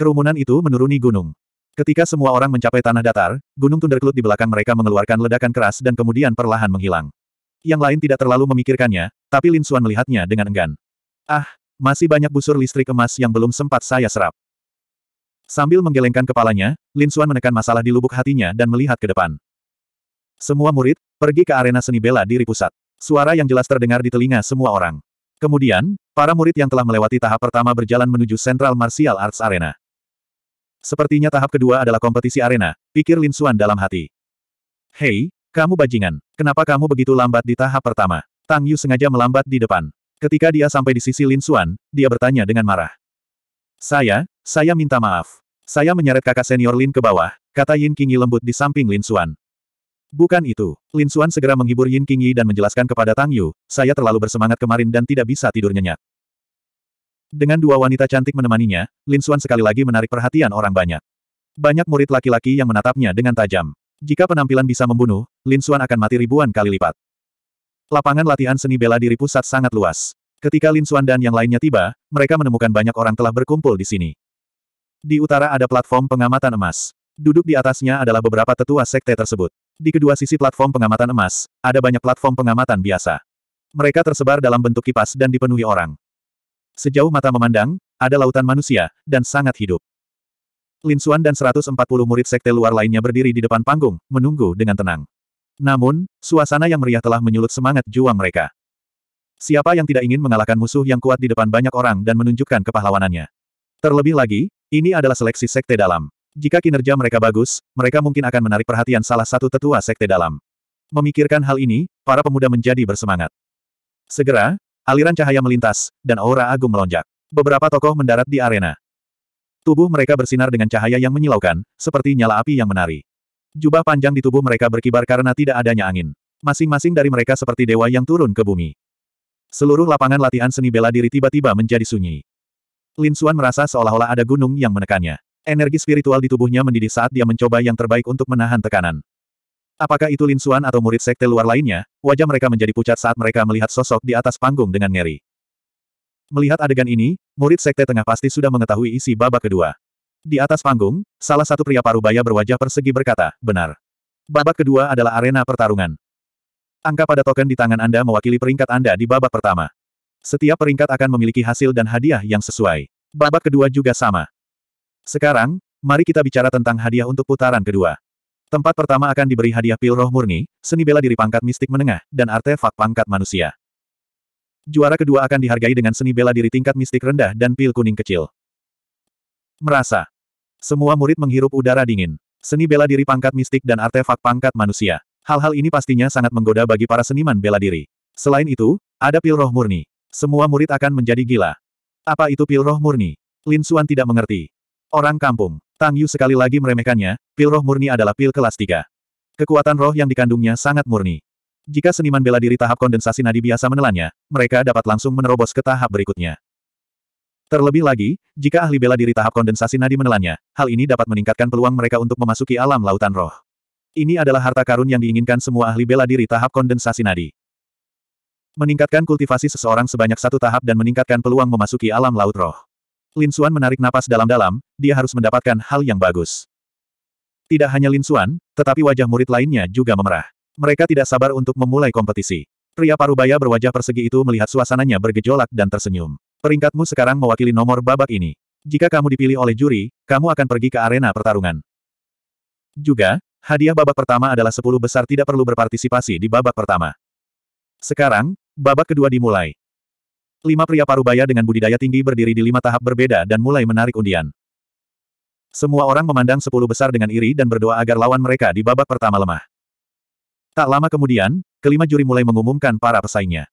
Kerumunan itu menuruni gunung. Ketika semua orang mencapai tanah datar, gunung Thundercloud di belakang mereka mengeluarkan ledakan keras dan kemudian perlahan menghilang. Yang lain tidak terlalu memikirkannya, tapi Lin Xuan melihatnya dengan enggan. Ah, masih banyak busur listrik emas yang belum sempat saya serap. Sambil menggelengkan kepalanya, Lin Xuan menekan masalah di lubuk hatinya dan melihat ke depan. Semua murid, pergi ke arena seni bela diri pusat. Suara yang jelas terdengar di telinga semua orang. Kemudian, para murid yang telah melewati tahap pertama berjalan menuju Central Martial Arts Arena. Sepertinya tahap kedua adalah kompetisi arena, pikir Lin Xuan dalam hati. Hei, kamu bajingan, kenapa kamu begitu lambat di tahap pertama? Tang Yu sengaja melambat di depan. Ketika dia sampai di sisi Lin Xuan, dia bertanya dengan marah. Saya, saya minta maaf. Saya menyeret kakak senior Lin ke bawah, kata Yin Qingyi lembut di samping Lin Xuan. Bukan itu. Lin Xuan segera menghibur Yin Qingyi dan menjelaskan kepada Tang Yu, saya terlalu bersemangat kemarin dan tidak bisa tidur nyenyak. Dengan dua wanita cantik menemaninya, Lin Xuan sekali lagi menarik perhatian orang banyak. Banyak murid laki-laki yang menatapnya dengan tajam. Jika penampilan bisa membunuh, Lin Xuan akan mati ribuan kali lipat. Lapangan latihan seni bela diri pusat sangat luas. Ketika Lin Xuan dan yang lainnya tiba, mereka menemukan banyak orang telah berkumpul di sini. Di utara ada platform pengamatan emas. Duduk di atasnya adalah beberapa tetua sekte tersebut. Di kedua sisi platform pengamatan emas, ada banyak platform pengamatan biasa. Mereka tersebar dalam bentuk kipas dan dipenuhi orang. Sejauh mata memandang, ada lautan manusia, dan sangat hidup. Lin Xuan dan 140 murid sekte luar lainnya berdiri di depan panggung, menunggu dengan tenang. Namun, suasana yang meriah telah menyulut semangat juang mereka. Siapa yang tidak ingin mengalahkan musuh yang kuat di depan banyak orang dan menunjukkan kepahlawanannya? Terlebih lagi, ini adalah seleksi sekte dalam. Jika kinerja mereka bagus, mereka mungkin akan menarik perhatian salah satu tetua sekte dalam. Memikirkan hal ini, para pemuda menjadi bersemangat. Segera, aliran cahaya melintas, dan aura agung melonjak. Beberapa tokoh mendarat di arena. Tubuh mereka bersinar dengan cahaya yang menyilaukan, seperti nyala api yang menari. Jubah panjang di tubuh mereka berkibar karena tidak adanya angin. Masing-masing dari mereka seperti dewa yang turun ke bumi. Seluruh lapangan latihan seni bela diri tiba-tiba menjadi sunyi. Lin Suan merasa seolah-olah ada gunung yang menekannya. Energi spiritual di tubuhnya mendidih saat dia mencoba yang terbaik untuk menahan tekanan. Apakah itu Lin Suan atau murid sekte luar lainnya, wajah mereka menjadi pucat saat mereka melihat sosok di atas panggung dengan ngeri. Melihat adegan ini, murid sekte tengah pasti sudah mengetahui isi babak kedua. Di atas panggung, salah satu pria parubaya berwajah persegi berkata, benar. Babak kedua adalah arena pertarungan. Angka pada token di tangan Anda mewakili peringkat Anda di babak pertama. Setiap peringkat akan memiliki hasil dan hadiah yang sesuai. Babak kedua juga sama. Sekarang, mari kita bicara tentang hadiah untuk putaran kedua. Tempat pertama akan diberi hadiah pil roh murni, seni bela diri pangkat mistik menengah, dan artefak pangkat manusia. Juara kedua akan dihargai dengan seni bela diri tingkat mistik rendah dan pil kuning kecil. Merasa semua murid menghirup udara dingin. Seni bela diri pangkat mistik dan artefak pangkat manusia. Hal-hal ini pastinya sangat menggoda bagi para seniman bela diri. Selain itu, ada pil roh murni. Semua murid akan menjadi gila. Apa itu pil roh murni? Lin Xuan tidak mengerti. Orang kampung. Tang Yu sekali lagi meremehkannya, pil roh murni adalah pil kelas 3. Kekuatan roh yang dikandungnya sangat murni. Jika seniman bela diri tahap kondensasi nadi biasa menelannya, mereka dapat langsung menerobos ke tahap berikutnya. Terlebih lagi, jika ahli bela diri tahap kondensasi nadi menelannya, hal ini dapat meningkatkan peluang mereka untuk memasuki alam lautan roh. Ini adalah harta karun yang diinginkan semua ahli bela diri tahap kondensasi nadi. Meningkatkan kultivasi seseorang sebanyak satu tahap dan meningkatkan peluang memasuki alam laut roh. Lin Xuan menarik napas dalam-dalam, dia harus mendapatkan hal yang bagus. Tidak hanya Lin Xuan, tetapi wajah murid lainnya juga memerah. Mereka tidak sabar untuk memulai kompetisi. Pria parubaya berwajah persegi itu melihat suasananya bergejolak dan tersenyum. Peringkatmu sekarang mewakili nomor babak ini. Jika kamu dipilih oleh juri, kamu akan pergi ke arena pertarungan. Juga, hadiah babak pertama adalah 10 besar tidak perlu berpartisipasi di babak pertama. Sekarang, babak kedua dimulai. Lima pria parubaya dengan budidaya tinggi berdiri di lima tahap berbeda dan mulai menarik undian. Semua orang memandang sepuluh besar dengan iri dan berdoa agar lawan mereka di babak pertama lemah. Tak lama kemudian, kelima juri mulai mengumumkan para pesaingnya.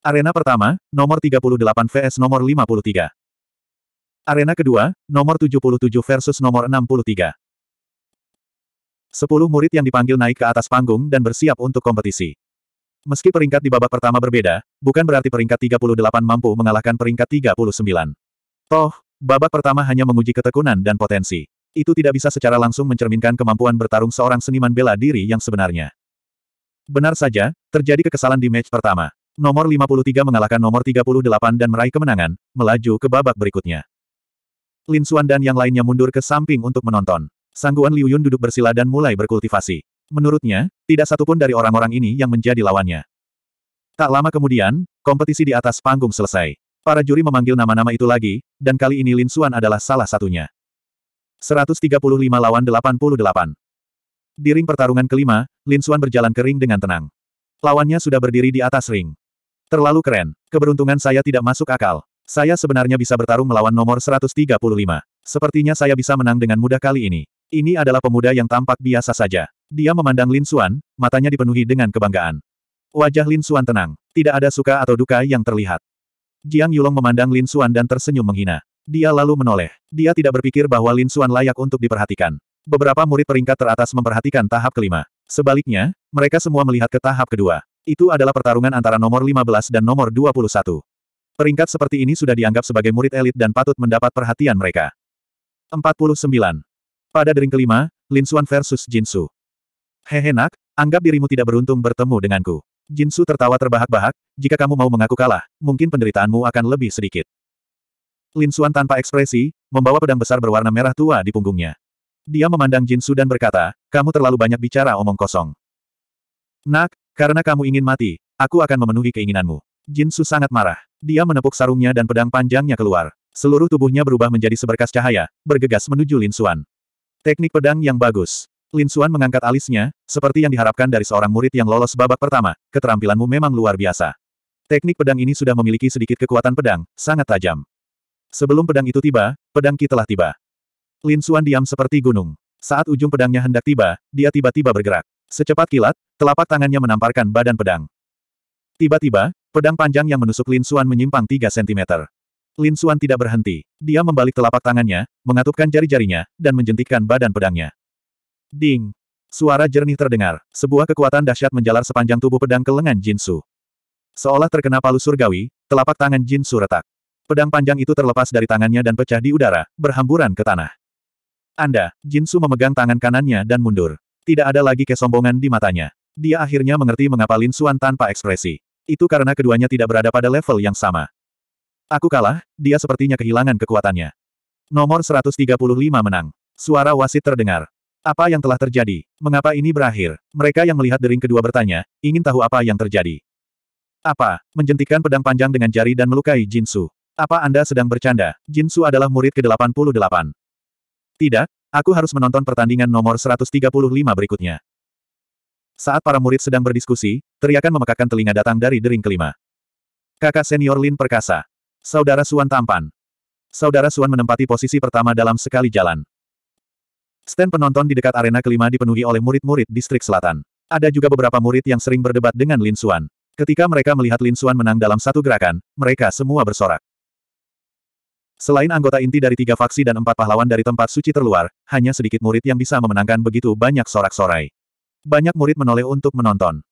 Arena pertama, nomor 38 vs nomor 53. Arena kedua, nomor 77 versus nomor 63. Sepuluh murid yang dipanggil naik ke atas panggung dan bersiap untuk kompetisi. Meski peringkat di babak pertama berbeda, bukan berarti peringkat 38 mampu mengalahkan peringkat 39. Toh, babak pertama hanya menguji ketekunan dan potensi. Itu tidak bisa secara langsung mencerminkan kemampuan bertarung seorang seniman bela diri yang sebenarnya. Benar saja, terjadi kekesalan di match pertama nomor 53 mengalahkan nomor 38 dan meraih kemenangan, melaju ke babak berikutnya. Lin Xuan dan yang lainnya mundur ke samping untuk menonton. Sangguan Liu Yun duduk bersila dan mulai berkultivasi. Menurutnya, tidak satupun dari orang-orang ini yang menjadi lawannya. Tak lama kemudian, kompetisi di atas panggung selesai. Para juri memanggil nama-nama itu lagi, dan kali ini Lin Xuan adalah salah satunya. 135 lawan 88. Di ring pertarungan kelima, Lin Xuan berjalan ke ring dengan tenang. Lawannya sudah berdiri di atas ring. Terlalu keren. Keberuntungan saya tidak masuk akal. Saya sebenarnya bisa bertarung melawan nomor 135. Sepertinya saya bisa menang dengan mudah kali ini. Ini adalah pemuda yang tampak biasa saja. Dia memandang Lin Xuan, matanya dipenuhi dengan kebanggaan. Wajah Lin Xuan tenang. Tidak ada suka atau duka yang terlihat. Jiang Yulong memandang Lin Xuan dan tersenyum menghina. Dia lalu menoleh. Dia tidak berpikir bahwa Lin Xuan layak untuk diperhatikan. Beberapa murid peringkat teratas memperhatikan tahap kelima. Sebaliknya, mereka semua melihat ke tahap kedua. Itu adalah pertarungan antara nomor 15 dan nomor 21. Peringkat seperti ini sudah dianggap sebagai murid elit dan patut mendapat perhatian mereka. 49. Pada dering kelima, Lin Xuan versus Jin Su. Hehe nak, anggap dirimu tidak beruntung bertemu denganku. Jin Su tertawa terbahak-bahak, jika kamu mau mengaku kalah, mungkin penderitaanmu akan lebih sedikit. Lin Xuan tanpa ekspresi, membawa pedang besar berwarna merah tua di punggungnya. Dia memandang Jin Su dan berkata, kamu terlalu banyak bicara omong kosong. Nak, karena kamu ingin mati, aku akan memenuhi keinginanmu. Jin Su sangat marah. Dia menepuk sarungnya dan pedang panjangnya keluar. Seluruh tubuhnya berubah menjadi seberkas cahaya, bergegas menuju Lin Xuan. Teknik pedang yang bagus. Lin Xuan mengangkat alisnya, seperti yang diharapkan dari seorang murid yang lolos babak pertama, keterampilanmu memang luar biasa. Teknik pedang ini sudah memiliki sedikit kekuatan pedang, sangat tajam. Sebelum pedang itu tiba, pedang Ki telah tiba. Lin Xuan diam seperti gunung. Saat ujung pedangnya hendak tiba, dia tiba-tiba bergerak. Secepat kilat, telapak tangannya menamparkan badan pedang. Tiba-tiba, pedang panjang yang menusuk Lin Xuan menyimpang 3 cm. Lin Xuan tidak berhenti. Dia membalik telapak tangannya, mengatupkan jari-jarinya, dan menjentikkan badan pedangnya. Ding! Suara jernih terdengar. Sebuah kekuatan dahsyat menjalar sepanjang tubuh pedang ke lengan Jin Su. Seolah terkena palu surgawi, telapak tangan Jin Su retak. Pedang panjang itu terlepas dari tangannya dan pecah di udara, berhamburan ke tanah. Anda, Jin Su memegang tangan kanannya dan mundur. Tidak ada lagi kesombongan di matanya. Dia akhirnya mengerti mengapa Lin Suan tanpa ekspresi. Itu karena keduanya tidak berada pada level yang sama. Aku kalah, dia sepertinya kehilangan kekuatannya. Nomor 135 menang. Suara wasit terdengar. Apa yang telah terjadi? Mengapa ini berakhir? Mereka yang melihat dering kedua bertanya, ingin tahu apa yang terjadi. Apa? Menjentikan pedang panjang dengan jari dan melukai Jin Su. Apa Anda sedang bercanda? Jin Su adalah murid ke-88. Tidak, Aku harus menonton pertandingan nomor 135 berikutnya. Saat para murid sedang berdiskusi, teriakan memekakkan telinga datang dari dering kelima. Kakak senior Lin perkasa. Saudara Suan tampan. Saudara Suan menempati posisi pertama dalam sekali jalan. Stand penonton di dekat arena kelima dipenuhi oleh murid-murid distrik selatan. Ada juga beberapa murid yang sering berdebat dengan Lin Suan. Ketika mereka melihat Lin Suan menang dalam satu gerakan, mereka semua bersorak. Selain anggota inti dari tiga faksi dan empat pahlawan dari tempat suci terluar, hanya sedikit murid yang bisa memenangkan begitu banyak sorak-sorai. Banyak murid menoleh untuk menonton.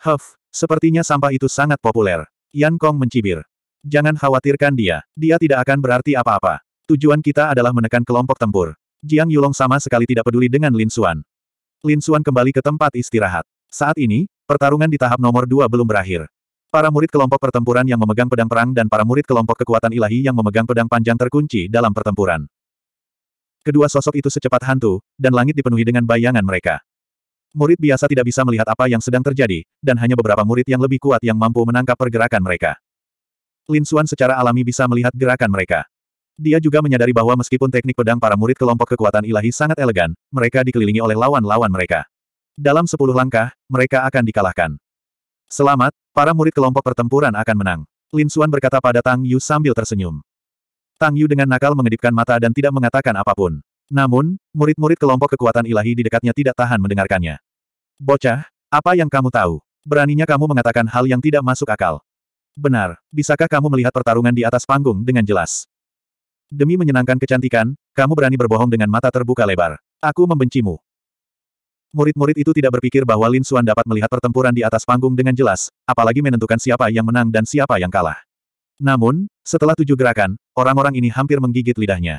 Huff, sepertinya sampah itu sangat populer. Yan Kong mencibir. Jangan khawatirkan dia, dia tidak akan berarti apa-apa. Tujuan kita adalah menekan kelompok tempur. Jiang Yulong sama sekali tidak peduli dengan Lin Xuan. Lin Xuan kembali ke tempat istirahat. Saat ini, pertarungan di tahap nomor dua belum berakhir. Para murid kelompok pertempuran yang memegang pedang perang dan para murid kelompok kekuatan ilahi yang memegang pedang panjang terkunci dalam pertempuran. Kedua sosok itu secepat hantu, dan langit dipenuhi dengan bayangan mereka. Murid biasa tidak bisa melihat apa yang sedang terjadi, dan hanya beberapa murid yang lebih kuat yang mampu menangkap pergerakan mereka. Lin Xuan secara alami bisa melihat gerakan mereka. Dia juga menyadari bahwa meskipun teknik pedang para murid kelompok kekuatan ilahi sangat elegan, mereka dikelilingi oleh lawan-lawan mereka. Dalam sepuluh langkah, mereka akan dikalahkan. Selamat, para murid kelompok pertempuran akan menang. Lin Xuan berkata pada Tang Yu sambil tersenyum. Tang Yu dengan nakal mengedipkan mata dan tidak mengatakan apapun. Namun, murid-murid kelompok kekuatan ilahi di dekatnya tidak tahan mendengarkannya. Bocah, apa yang kamu tahu? Beraninya kamu mengatakan hal yang tidak masuk akal. Benar, bisakah kamu melihat pertarungan di atas panggung dengan jelas? Demi menyenangkan kecantikan, kamu berani berbohong dengan mata terbuka lebar. Aku membencimu. Murid-murid itu tidak berpikir bahwa Lin Xuan dapat melihat pertempuran di atas panggung dengan jelas, apalagi menentukan siapa yang menang dan siapa yang kalah. Namun, setelah tujuh gerakan, orang-orang ini hampir menggigit lidahnya.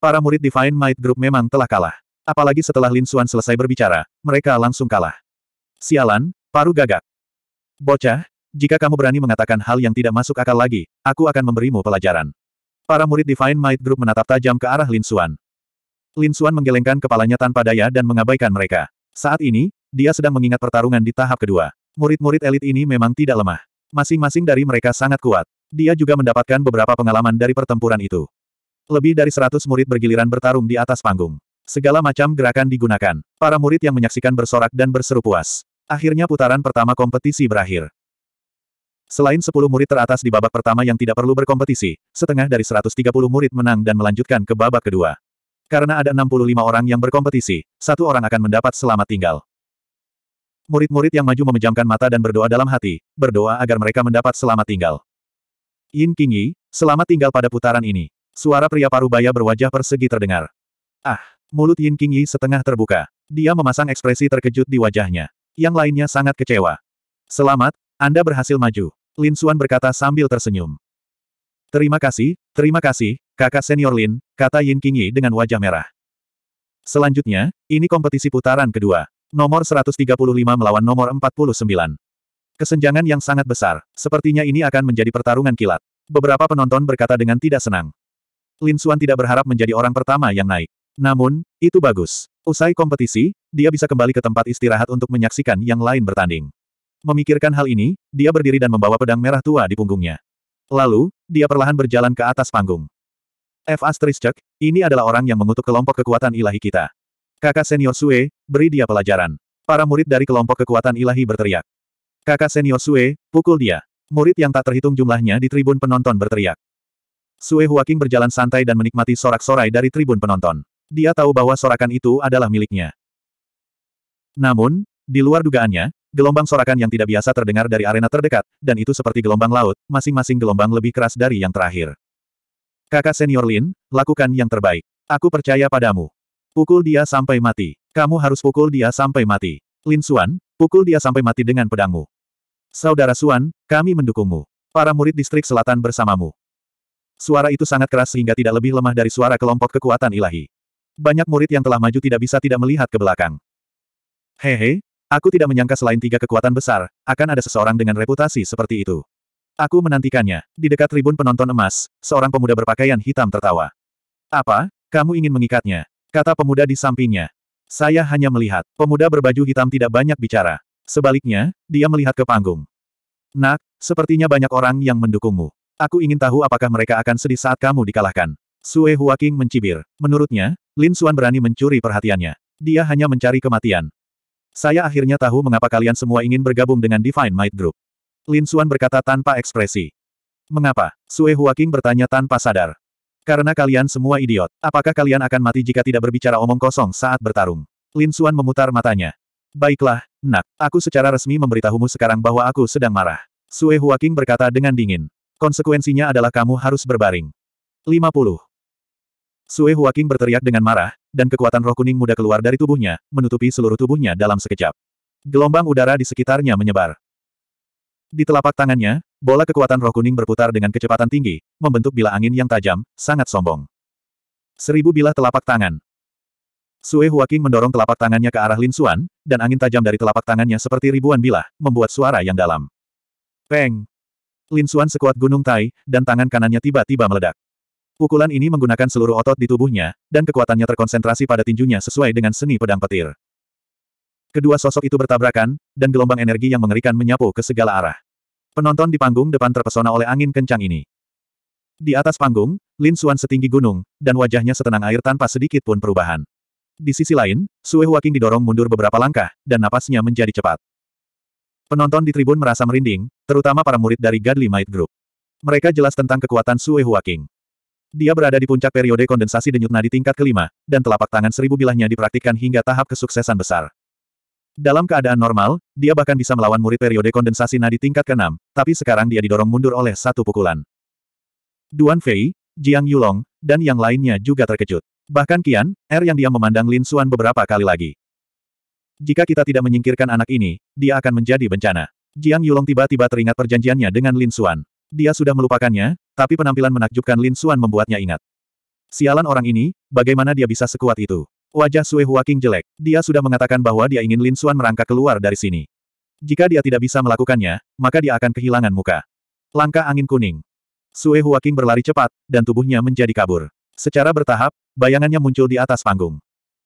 Para murid Divine Might Group memang telah kalah. Apalagi setelah Lin Xuan selesai berbicara, mereka langsung kalah. Sialan, paru gagak. Bocah, jika kamu berani mengatakan hal yang tidak masuk akal lagi, aku akan memberimu pelajaran. Para murid Divine Might Group menatap tajam ke arah Lin Xuan. Lin Xuan menggelengkan kepalanya tanpa daya dan mengabaikan mereka. Saat ini, dia sedang mengingat pertarungan di tahap kedua. Murid-murid elit ini memang tidak lemah. Masing-masing dari mereka sangat kuat. Dia juga mendapatkan beberapa pengalaman dari pertempuran itu. Lebih dari seratus murid bergiliran bertarung di atas panggung. Segala macam gerakan digunakan. Para murid yang menyaksikan bersorak dan berseru puas. Akhirnya putaran pertama kompetisi berakhir. Selain 10 murid teratas di babak pertama yang tidak perlu berkompetisi, setengah dari 130 murid menang dan melanjutkan ke babak kedua. Karena ada 65 orang yang berkompetisi, satu orang akan mendapat selamat tinggal. Murid-murid yang maju memejamkan mata dan berdoa dalam hati, berdoa agar mereka mendapat selamat tinggal. Yin Qingyi, selamat tinggal pada putaran ini. Suara pria parubaya berwajah persegi terdengar. Ah, mulut Yin Qingyi setengah terbuka. Dia memasang ekspresi terkejut di wajahnya. Yang lainnya sangat kecewa. Selamat, Anda berhasil maju. Lin Xuan berkata sambil tersenyum. Terima kasih, terima kasih, Kakak senior Lin, kata Yin Qingyi dengan wajah merah. Selanjutnya, ini kompetisi putaran kedua. Nomor 135 melawan nomor 49. Kesenjangan yang sangat besar. Sepertinya ini akan menjadi pertarungan kilat. Beberapa penonton berkata dengan tidak senang. Lin Xuan tidak berharap menjadi orang pertama yang naik. Namun, itu bagus. Usai kompetisi, dia bisa kembali ke tempat istirahat untuk menyaksikan yang lain bertanding. Memikirkan hal ini, dia berdiri dan membawa pedang merah tua di punggungnya. Lalu, dia perlahan berjalan ke atas panggung. F. Cek, ini adalah orang yang mengutuk kelompok kekuatan ilahi kita. Kakak senior Sue, beri dia pelajaran. Para murid dari kelompok kekuatan ilahi berteriak. Kakak senior Sue, pukul dia. Murid yang tak terhitung jumlahnya di tribun penonton berteriak. Sue Huaking berjalan santai dan menikmati sorak-sorai dari tribun penonton. Dia tahu bahwa sorakan itu adalah miliknya. Namun, di luar dugaannya, gelombang sorakan yang tidak biasa terdengar dari arena terdekat, dan itu seperti gelombang laut, masing-masing gelombang lebih keras dari yang terakhir. Kakak senior Lin, lakukan yang terbaik. Aku percaya padamu. Pukul dia sampai mati. Kamu harus pukul dia sampai mati. Lin Suan, pukul dia sampai mati dengan pedangmu. Saudara Suan, kami mendukungmu. Para murid distrik selatan bersamamu. Suara itu sangat keras sehingga tidak lebih lemah dari suara kelompok kekuatan ilahi. Banyak murid yang telah maju tidak bisa tidak melihat ke belakang. Hehe, Aku tidak menyangka selain tiga kekuatan besar, akan ada seseorang dengan reputasi seperti itu. Aku menantikannya. Di dekat tribun penonton emas, seorang pemuda berpakaian hitam tertawa. Apa? Kamu ingin mengikatnya? Kata pemuda di sampingnya. Saya hanya melihat. Pemuda berbaju hitam tidak banyak bicara. Sebaliknya, dia melihat ke panggung. Nak, sepertinya banyak orang yang mendukungmu. Aku ingin tahu apakah mereka akan sedih saat kamu dikalahkan. Sue Huaking mencibir. Menurutnya, Lin Xuan berani mencuri perhatiannya. Dia hanya mencari kematian. Saya akhirnya tahu mengapa kalian semua ingin bergabung dengan Divine Might Group. Lin Xuan berkata tanpa ekspresi. Mengapa? Sue Huaking bertanya tanpa sadar. Karena kalian semua idiot. Apakah kalian akan mati jika tidak berbicara omong kosong saat bertarung? Lin Xuan memutar matanya. Baiklah, nak. Aku secara resmi memberitahumu sekarang bahwa aku sedang marah. Sue Huaking berkata dengan dingin. Konsekuensinya adalah kamu harus berbaring. 50. Sue Huaking berteriak dengan marah, dan kekuatan roh kuning muda keluar dari tubuhnya, menutupi seluruh tubuhnya dalam sekejap. Gelombang udara di sekitarnya menyebar. Di telapak tangannya, bola kekuatan roh kuning berputar dengan kecepatan tinggi, membentuk bila angin yang tajam, sangat sombong. Seribu bilah telapak tangan. Sue Huaking mendorong telapak tangannya ke arah Lin Xuan, dan angin tajam dari telapak tangannya seperti ribuan bilah, membuat suara yang dalam. Peng! Lin Xuan sekuat gunung tai, dan tangan kanannya tiba-tiba meledak. Pukulan ini menggunakan seluruh otot di tubuhnya, dan kekuatannya terkonsentrasi pada tinjunya sesuai dengan seni pedang petir. Kedua sosok itu bertabrakan, dan gelombang energi yang mengerikan menyapu ke segala arah. Penonton di panggung depan terpesona oleh angin kencang ini. Di atas panggung, Lin Xuan setinggi gunung, dan wajahnya setenang air tanpa sedikit pun perubahan. Di sisi lain, Sue Huaking didorong mundur beberapa langkah, dan napasnya menjadi cepat. Penonton di tribun merasa merinding, terutama para murid dari Godly Might Group. Mereka jelas tentang kekuatan Sue Huaking. Dia berada di puncak periode kondensasi denyut nadi tingkat kelima, dan telapak tangan seribu bilahnya dipraktikkan hingga tahap kesuksesan besar. Dalam keadaan normal, dia bahkan bisa melawan murid periode kondensasi nadi tingkat ke-6, tapi sekarang dia didorong mundur oleh satu pukulan. Duan Fei, Jiang Yulong, dan yang lainnya juga terkejut. Bahkan Qian, Er yang dia memandang Lin Xuan beberapa kali lagi. Jika kita tidak menyingkirkan anak ini, dia akan menjadi bencana. Jiang Yulong tiba-tiba teringat perjanjiannya dengan Lin Xuan. Dia sudah melupakannya, tapi penampilan menakjubkan Lin Xuan membuatnya ingat. Sialan orang ini, bagaimana dia bisa sekuat itu? Wajah Sue King jelek. Dia sudah mengatakan bahwa dia ingin Lin Xuan merangkak keluar dari sini. Jika dia tidak bisa melakukannya, maka dia akan kehilangan muka. Langkah angin kuning. Sue Huaking berlari cepat, dan tubuhnya menjadi kabur. Secara bertahap, bayangannya muncul di atas panggung.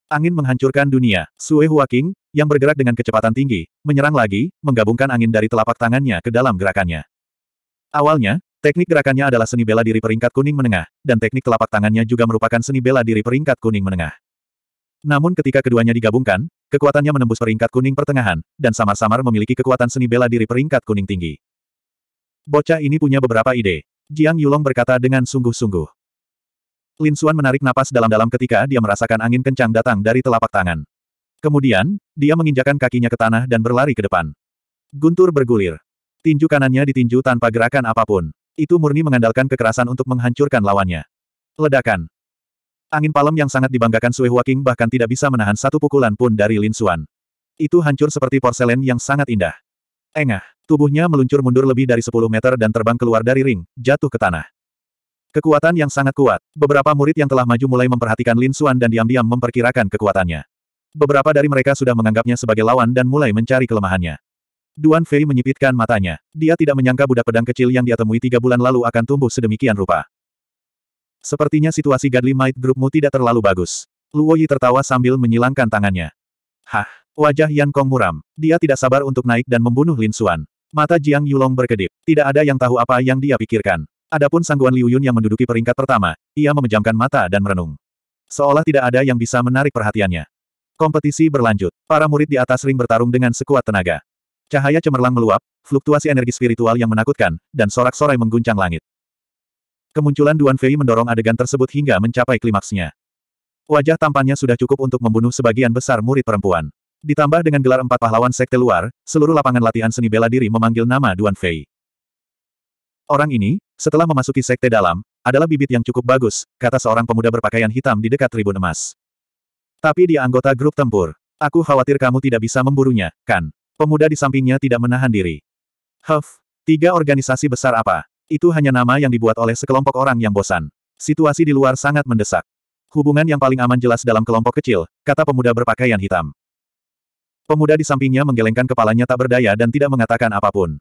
Angin menghancurkan dunia. Sue Huaking, yang bergerak dengan kecepatan tinggi, menyerang lagi, menggabungkan angin dari telapak tangannya ke dalam gerakannya. Awalnya, teknik gerakannya adalah seni bela diri peringkat kuning menengah, dan teknik telapak tangannya juga merupakan seni bela diri peringkat kuning menengah. Namun ketika keduanya digabungkan, kekuatannya menembus peringkat kuning pertengahan, dan samar-samar memiliki kekuatan seni bela diri peringkat kuning tinggi. Bocah ini punya beberapa ide. Jiang Yulong berkata dengan sungguh-sungguh. Lin Xuan menarik napas dalam-dalam ketika dia merasakan angin kencang datang dari telapak tangan. Kemudian, dia menginjakan kakinya ke tanah dan berlari ke depan. Guntur bergulir. Tinju kanannya ditinju tanpa gerakan apapun. Itu murni mengandalkan kekerasan untuk menghancurkan lawannya. Ledakan. Angin palem yang sangat dibanggakan Sui King bahkan tidak bisa menahan satu pukulan pun dari Lin Xuan. Itu hancur seperti porselen yang sangat indah. Engah, tubuhnya meluncur mundur lebih dari 10 meter dan terbang keluar dari ring, jatuh ke tanah. Kekuatan yang sangat kuat. Beberapa murid yang telah maju mulai memperhatikan Lin Xuan dan diam-diam memperkirakan kekuatannya. Beberapa dari mereka sudah menganggapnya sebagai lawan dan mulai mencari kelemahannya. Duan Fei menyipitkan matanya. Dia tidak menyangka budak pedang kecil yang dia temui tiga bulan lalu akan tumbuh sedemikian rupa. Sepertinya situasi Godly Might Groupmu tidak terlalu bagus. Luo Yi tertawa sambil menyilangkan tangannya. Hah, wajah Yan Kong muram. Dia tidak sabar untuk naik dan membunuh Lin Xuan. Mata Jiang Yulong berkedip. Tidak ada yang tahu apa yang dia pikirkan. Adapun Sangguan Liu Yun yang menduduki peringkat pertama, ia memejamkan mata dan merenung. Seolah tidak ada yang bisa menarik perhatiannya. Kompetisi berlanjut. Para murid di atas ring bertarung dengan sekuat tenaga. Cahaya cemerlang meluap, fluktuasi energi spiritual yang menakutkan, dan sorak-sorai mengguncang langit. Kemunculan Duan Fei mendorong adegan tersebut hingga mencapai klimaksnya. Wajah tampannya sudah cukup untuk membunuh sebagian besar murid perempuan. Ditambah dengan gelar empat pahlawan sekte luar, seluruh lapangan latihan seni bela diri memanggil nama Duan Fei. Orang ini, setelah memasuki sekte dalam, adalah bibit yang cukup bagus, kata seorang pemuda berpakaian hitam di dekat tribun emas. Tapi dia anggota grup tempur. Aku khawatir kamu tidak bisa memburunya, kan? Pemuda di sampingnya tidak menahan diri. Huff, tiga organisasi besar apa? Itu hanya nama yang dibuat oleh sekelompok orang yang bosan. Situasi di luar sangat mendesak. Hubungan yang paling aman jelas dalam kelompok kecil, kata pemuda berpakaian hitam. Pemuda di sampingnya menggelengkan kepalanya tak berdaya dan tidak mengatakan apapun.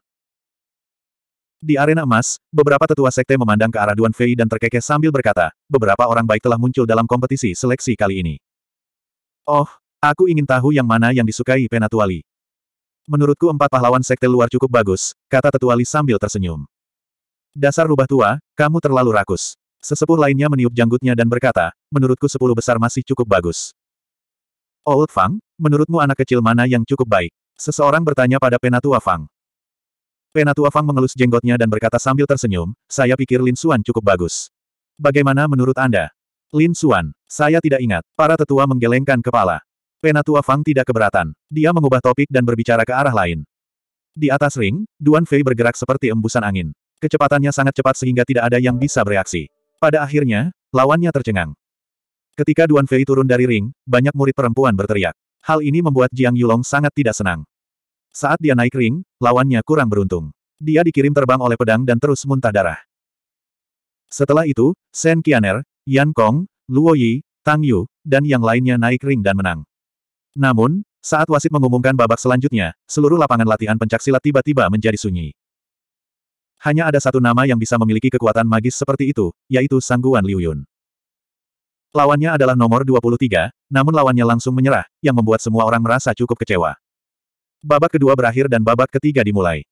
Di arena emas, beberapa tetua sekte memandang ke arah Duan Fei dan terkekeh sambil berkata, beberapa orang baik telah muncul dalam kompetisi seleksi kali ini. Oh, aku ingin tahu yang mana yang disukai Penatuali. Menurutku empat pahlawan sekte luar cukup bagus, kata Tetuali sambil tersenyum. Dasar rubah tua, kamu terlalu rakus. Sesepuh lainnya meniup janggutnya dan berkata, menurutku sepuluh besar masih cukup bagus. Old oh, Fang, menurutmu anak kecil mana yang cukup baik? Seseorang bertanya pada Penatua Fang. Penatua Fang mengelus jenggotnya dan berkata sambil tersenyum, saya pikir Lin Xuan cukup bagus. Bagaimana menurut Anda? Lin Xuan, saya tidak ingat. Para tetua menggelengkan kepala. Penatua Fang tidak keberatan. Dia mengubah topik dan berbicara ke arah lain. Di atas ring, Duan Fei bergerak seperti embusan angin. Kecepatannya sangat cepat sehingga tidak ada yang bisa bereaksi. Pada akhirnya, lawannya tercengang. Ketika Duan Fei turun dari ring, banyak murid perempuan berteriak. Hal ini membuat Jiang Yulong sangat tidak senang. Saat dia naik ring, lawannya kurang beruntung. Dia dikirim terbang oleh pedang dan terus muntah darah. Setelah itu, Shen Qianer, Yan Kong, Luo Yi, Tang Yu, dan yang lainnya naik ring dan menang. Namun, saat wasit mengumumkan babak selanjutnya, seluruh lapangan latihan pencaksilat tiba-tiba menjadi sunyi. Hanya ada satu nama yang bisa memiliki kekuatan magis seperti itu, yaitu Sangguan Liuyun. Lawannya adalah nomor 23, namun lawannya langsung menyerah, yang membuat semua orang merasa cukup kecewa. Babak kedua berakhir dan babak ketiga dimulai.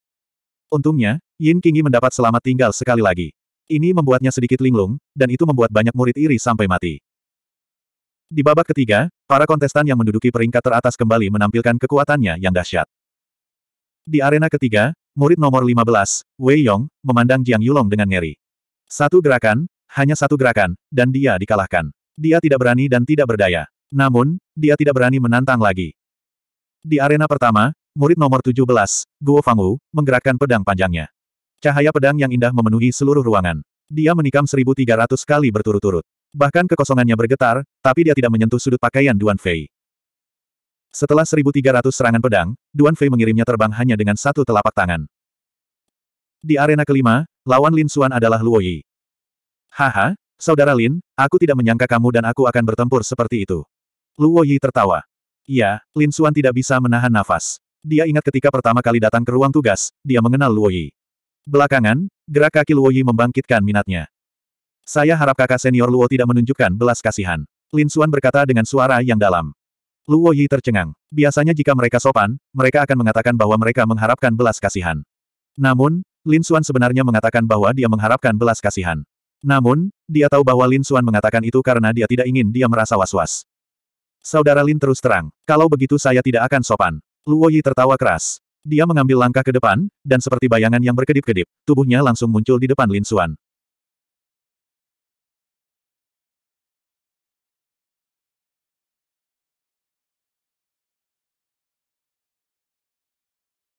Untungnya, Yin Qingyi mendapat selamat tinggal sekali lagi. Ini membuatnya sedikit linglung, dan itu membuat banyak murid iri sampai mati. Di babak ketiga, para kontestan yang menduduki peringkat teratas kembali menampilkan kekuatannya yang dahsyat. Di arena ketiga, Murid nomor 15, Wei Yong, memandang Jiang Yulong dengan ngeri. Satu gerakan, hanya satu gerakan, dan dia dikalahkan. Dia tidak berani dan tidak berdaya. Namun, dia tidak berani menantang lagi. Di arena pertama, murid nomor 17, Guo Fangwu, menggerakkan pedang panjangnya. Cahaya pedang yang indah memenuhi seluruh ruangan. Dia menikam 1300 kali berturut-turut. Bahkan kekosongannya bergetar, tapi dia tidak menyentuh sudut pakaian Duan Fei. Setelah 1.300 serangan pedang, Duan Fei mengirimnya terbang hanya dengan satu telapak tangan. Di arena kelima, lawan Lin Xuan adalah Luo Yi. Haha, Saudara Lin, aku tidak menyangka kamu dan aku akan bertempur seperti itu. Luo Yi tertawa. Iya, Lin Xuan tidak bisa menahan nafas. Dia ingat ketika pertama kali datang ke ruang tugas, dia mengenal Luo Yi. Belakangan, gerak kaki Luo Yi membangkitkan minatnya. Saya harap kakak senior Luo tidak menunjukkan belas kasihan. Lin Xuan berkata dengan suara yang dalam. Luo Yi tercengang. Biasanya jika mereka sopan, mereka akan mengatakan bahwa mereka mengharapkan belas kasihan. Namun, Lin Xuan sebenarnya mengatakan bahwa dia mengharapkan belas kasihan. Namun, dia tahu bahwa Lin Xuan mengatakan itu karena dia tidak ingin dia merasa was-was. Saudara Lin terus terang, kalau begitu saya tidak akan sopan. Luo Yi tertawa keras. Dia mengambil langkah ke depan, dan seperti bayangan yang berkedip-kedip, tubuhnya langsung muncul di depan Lin Xuan.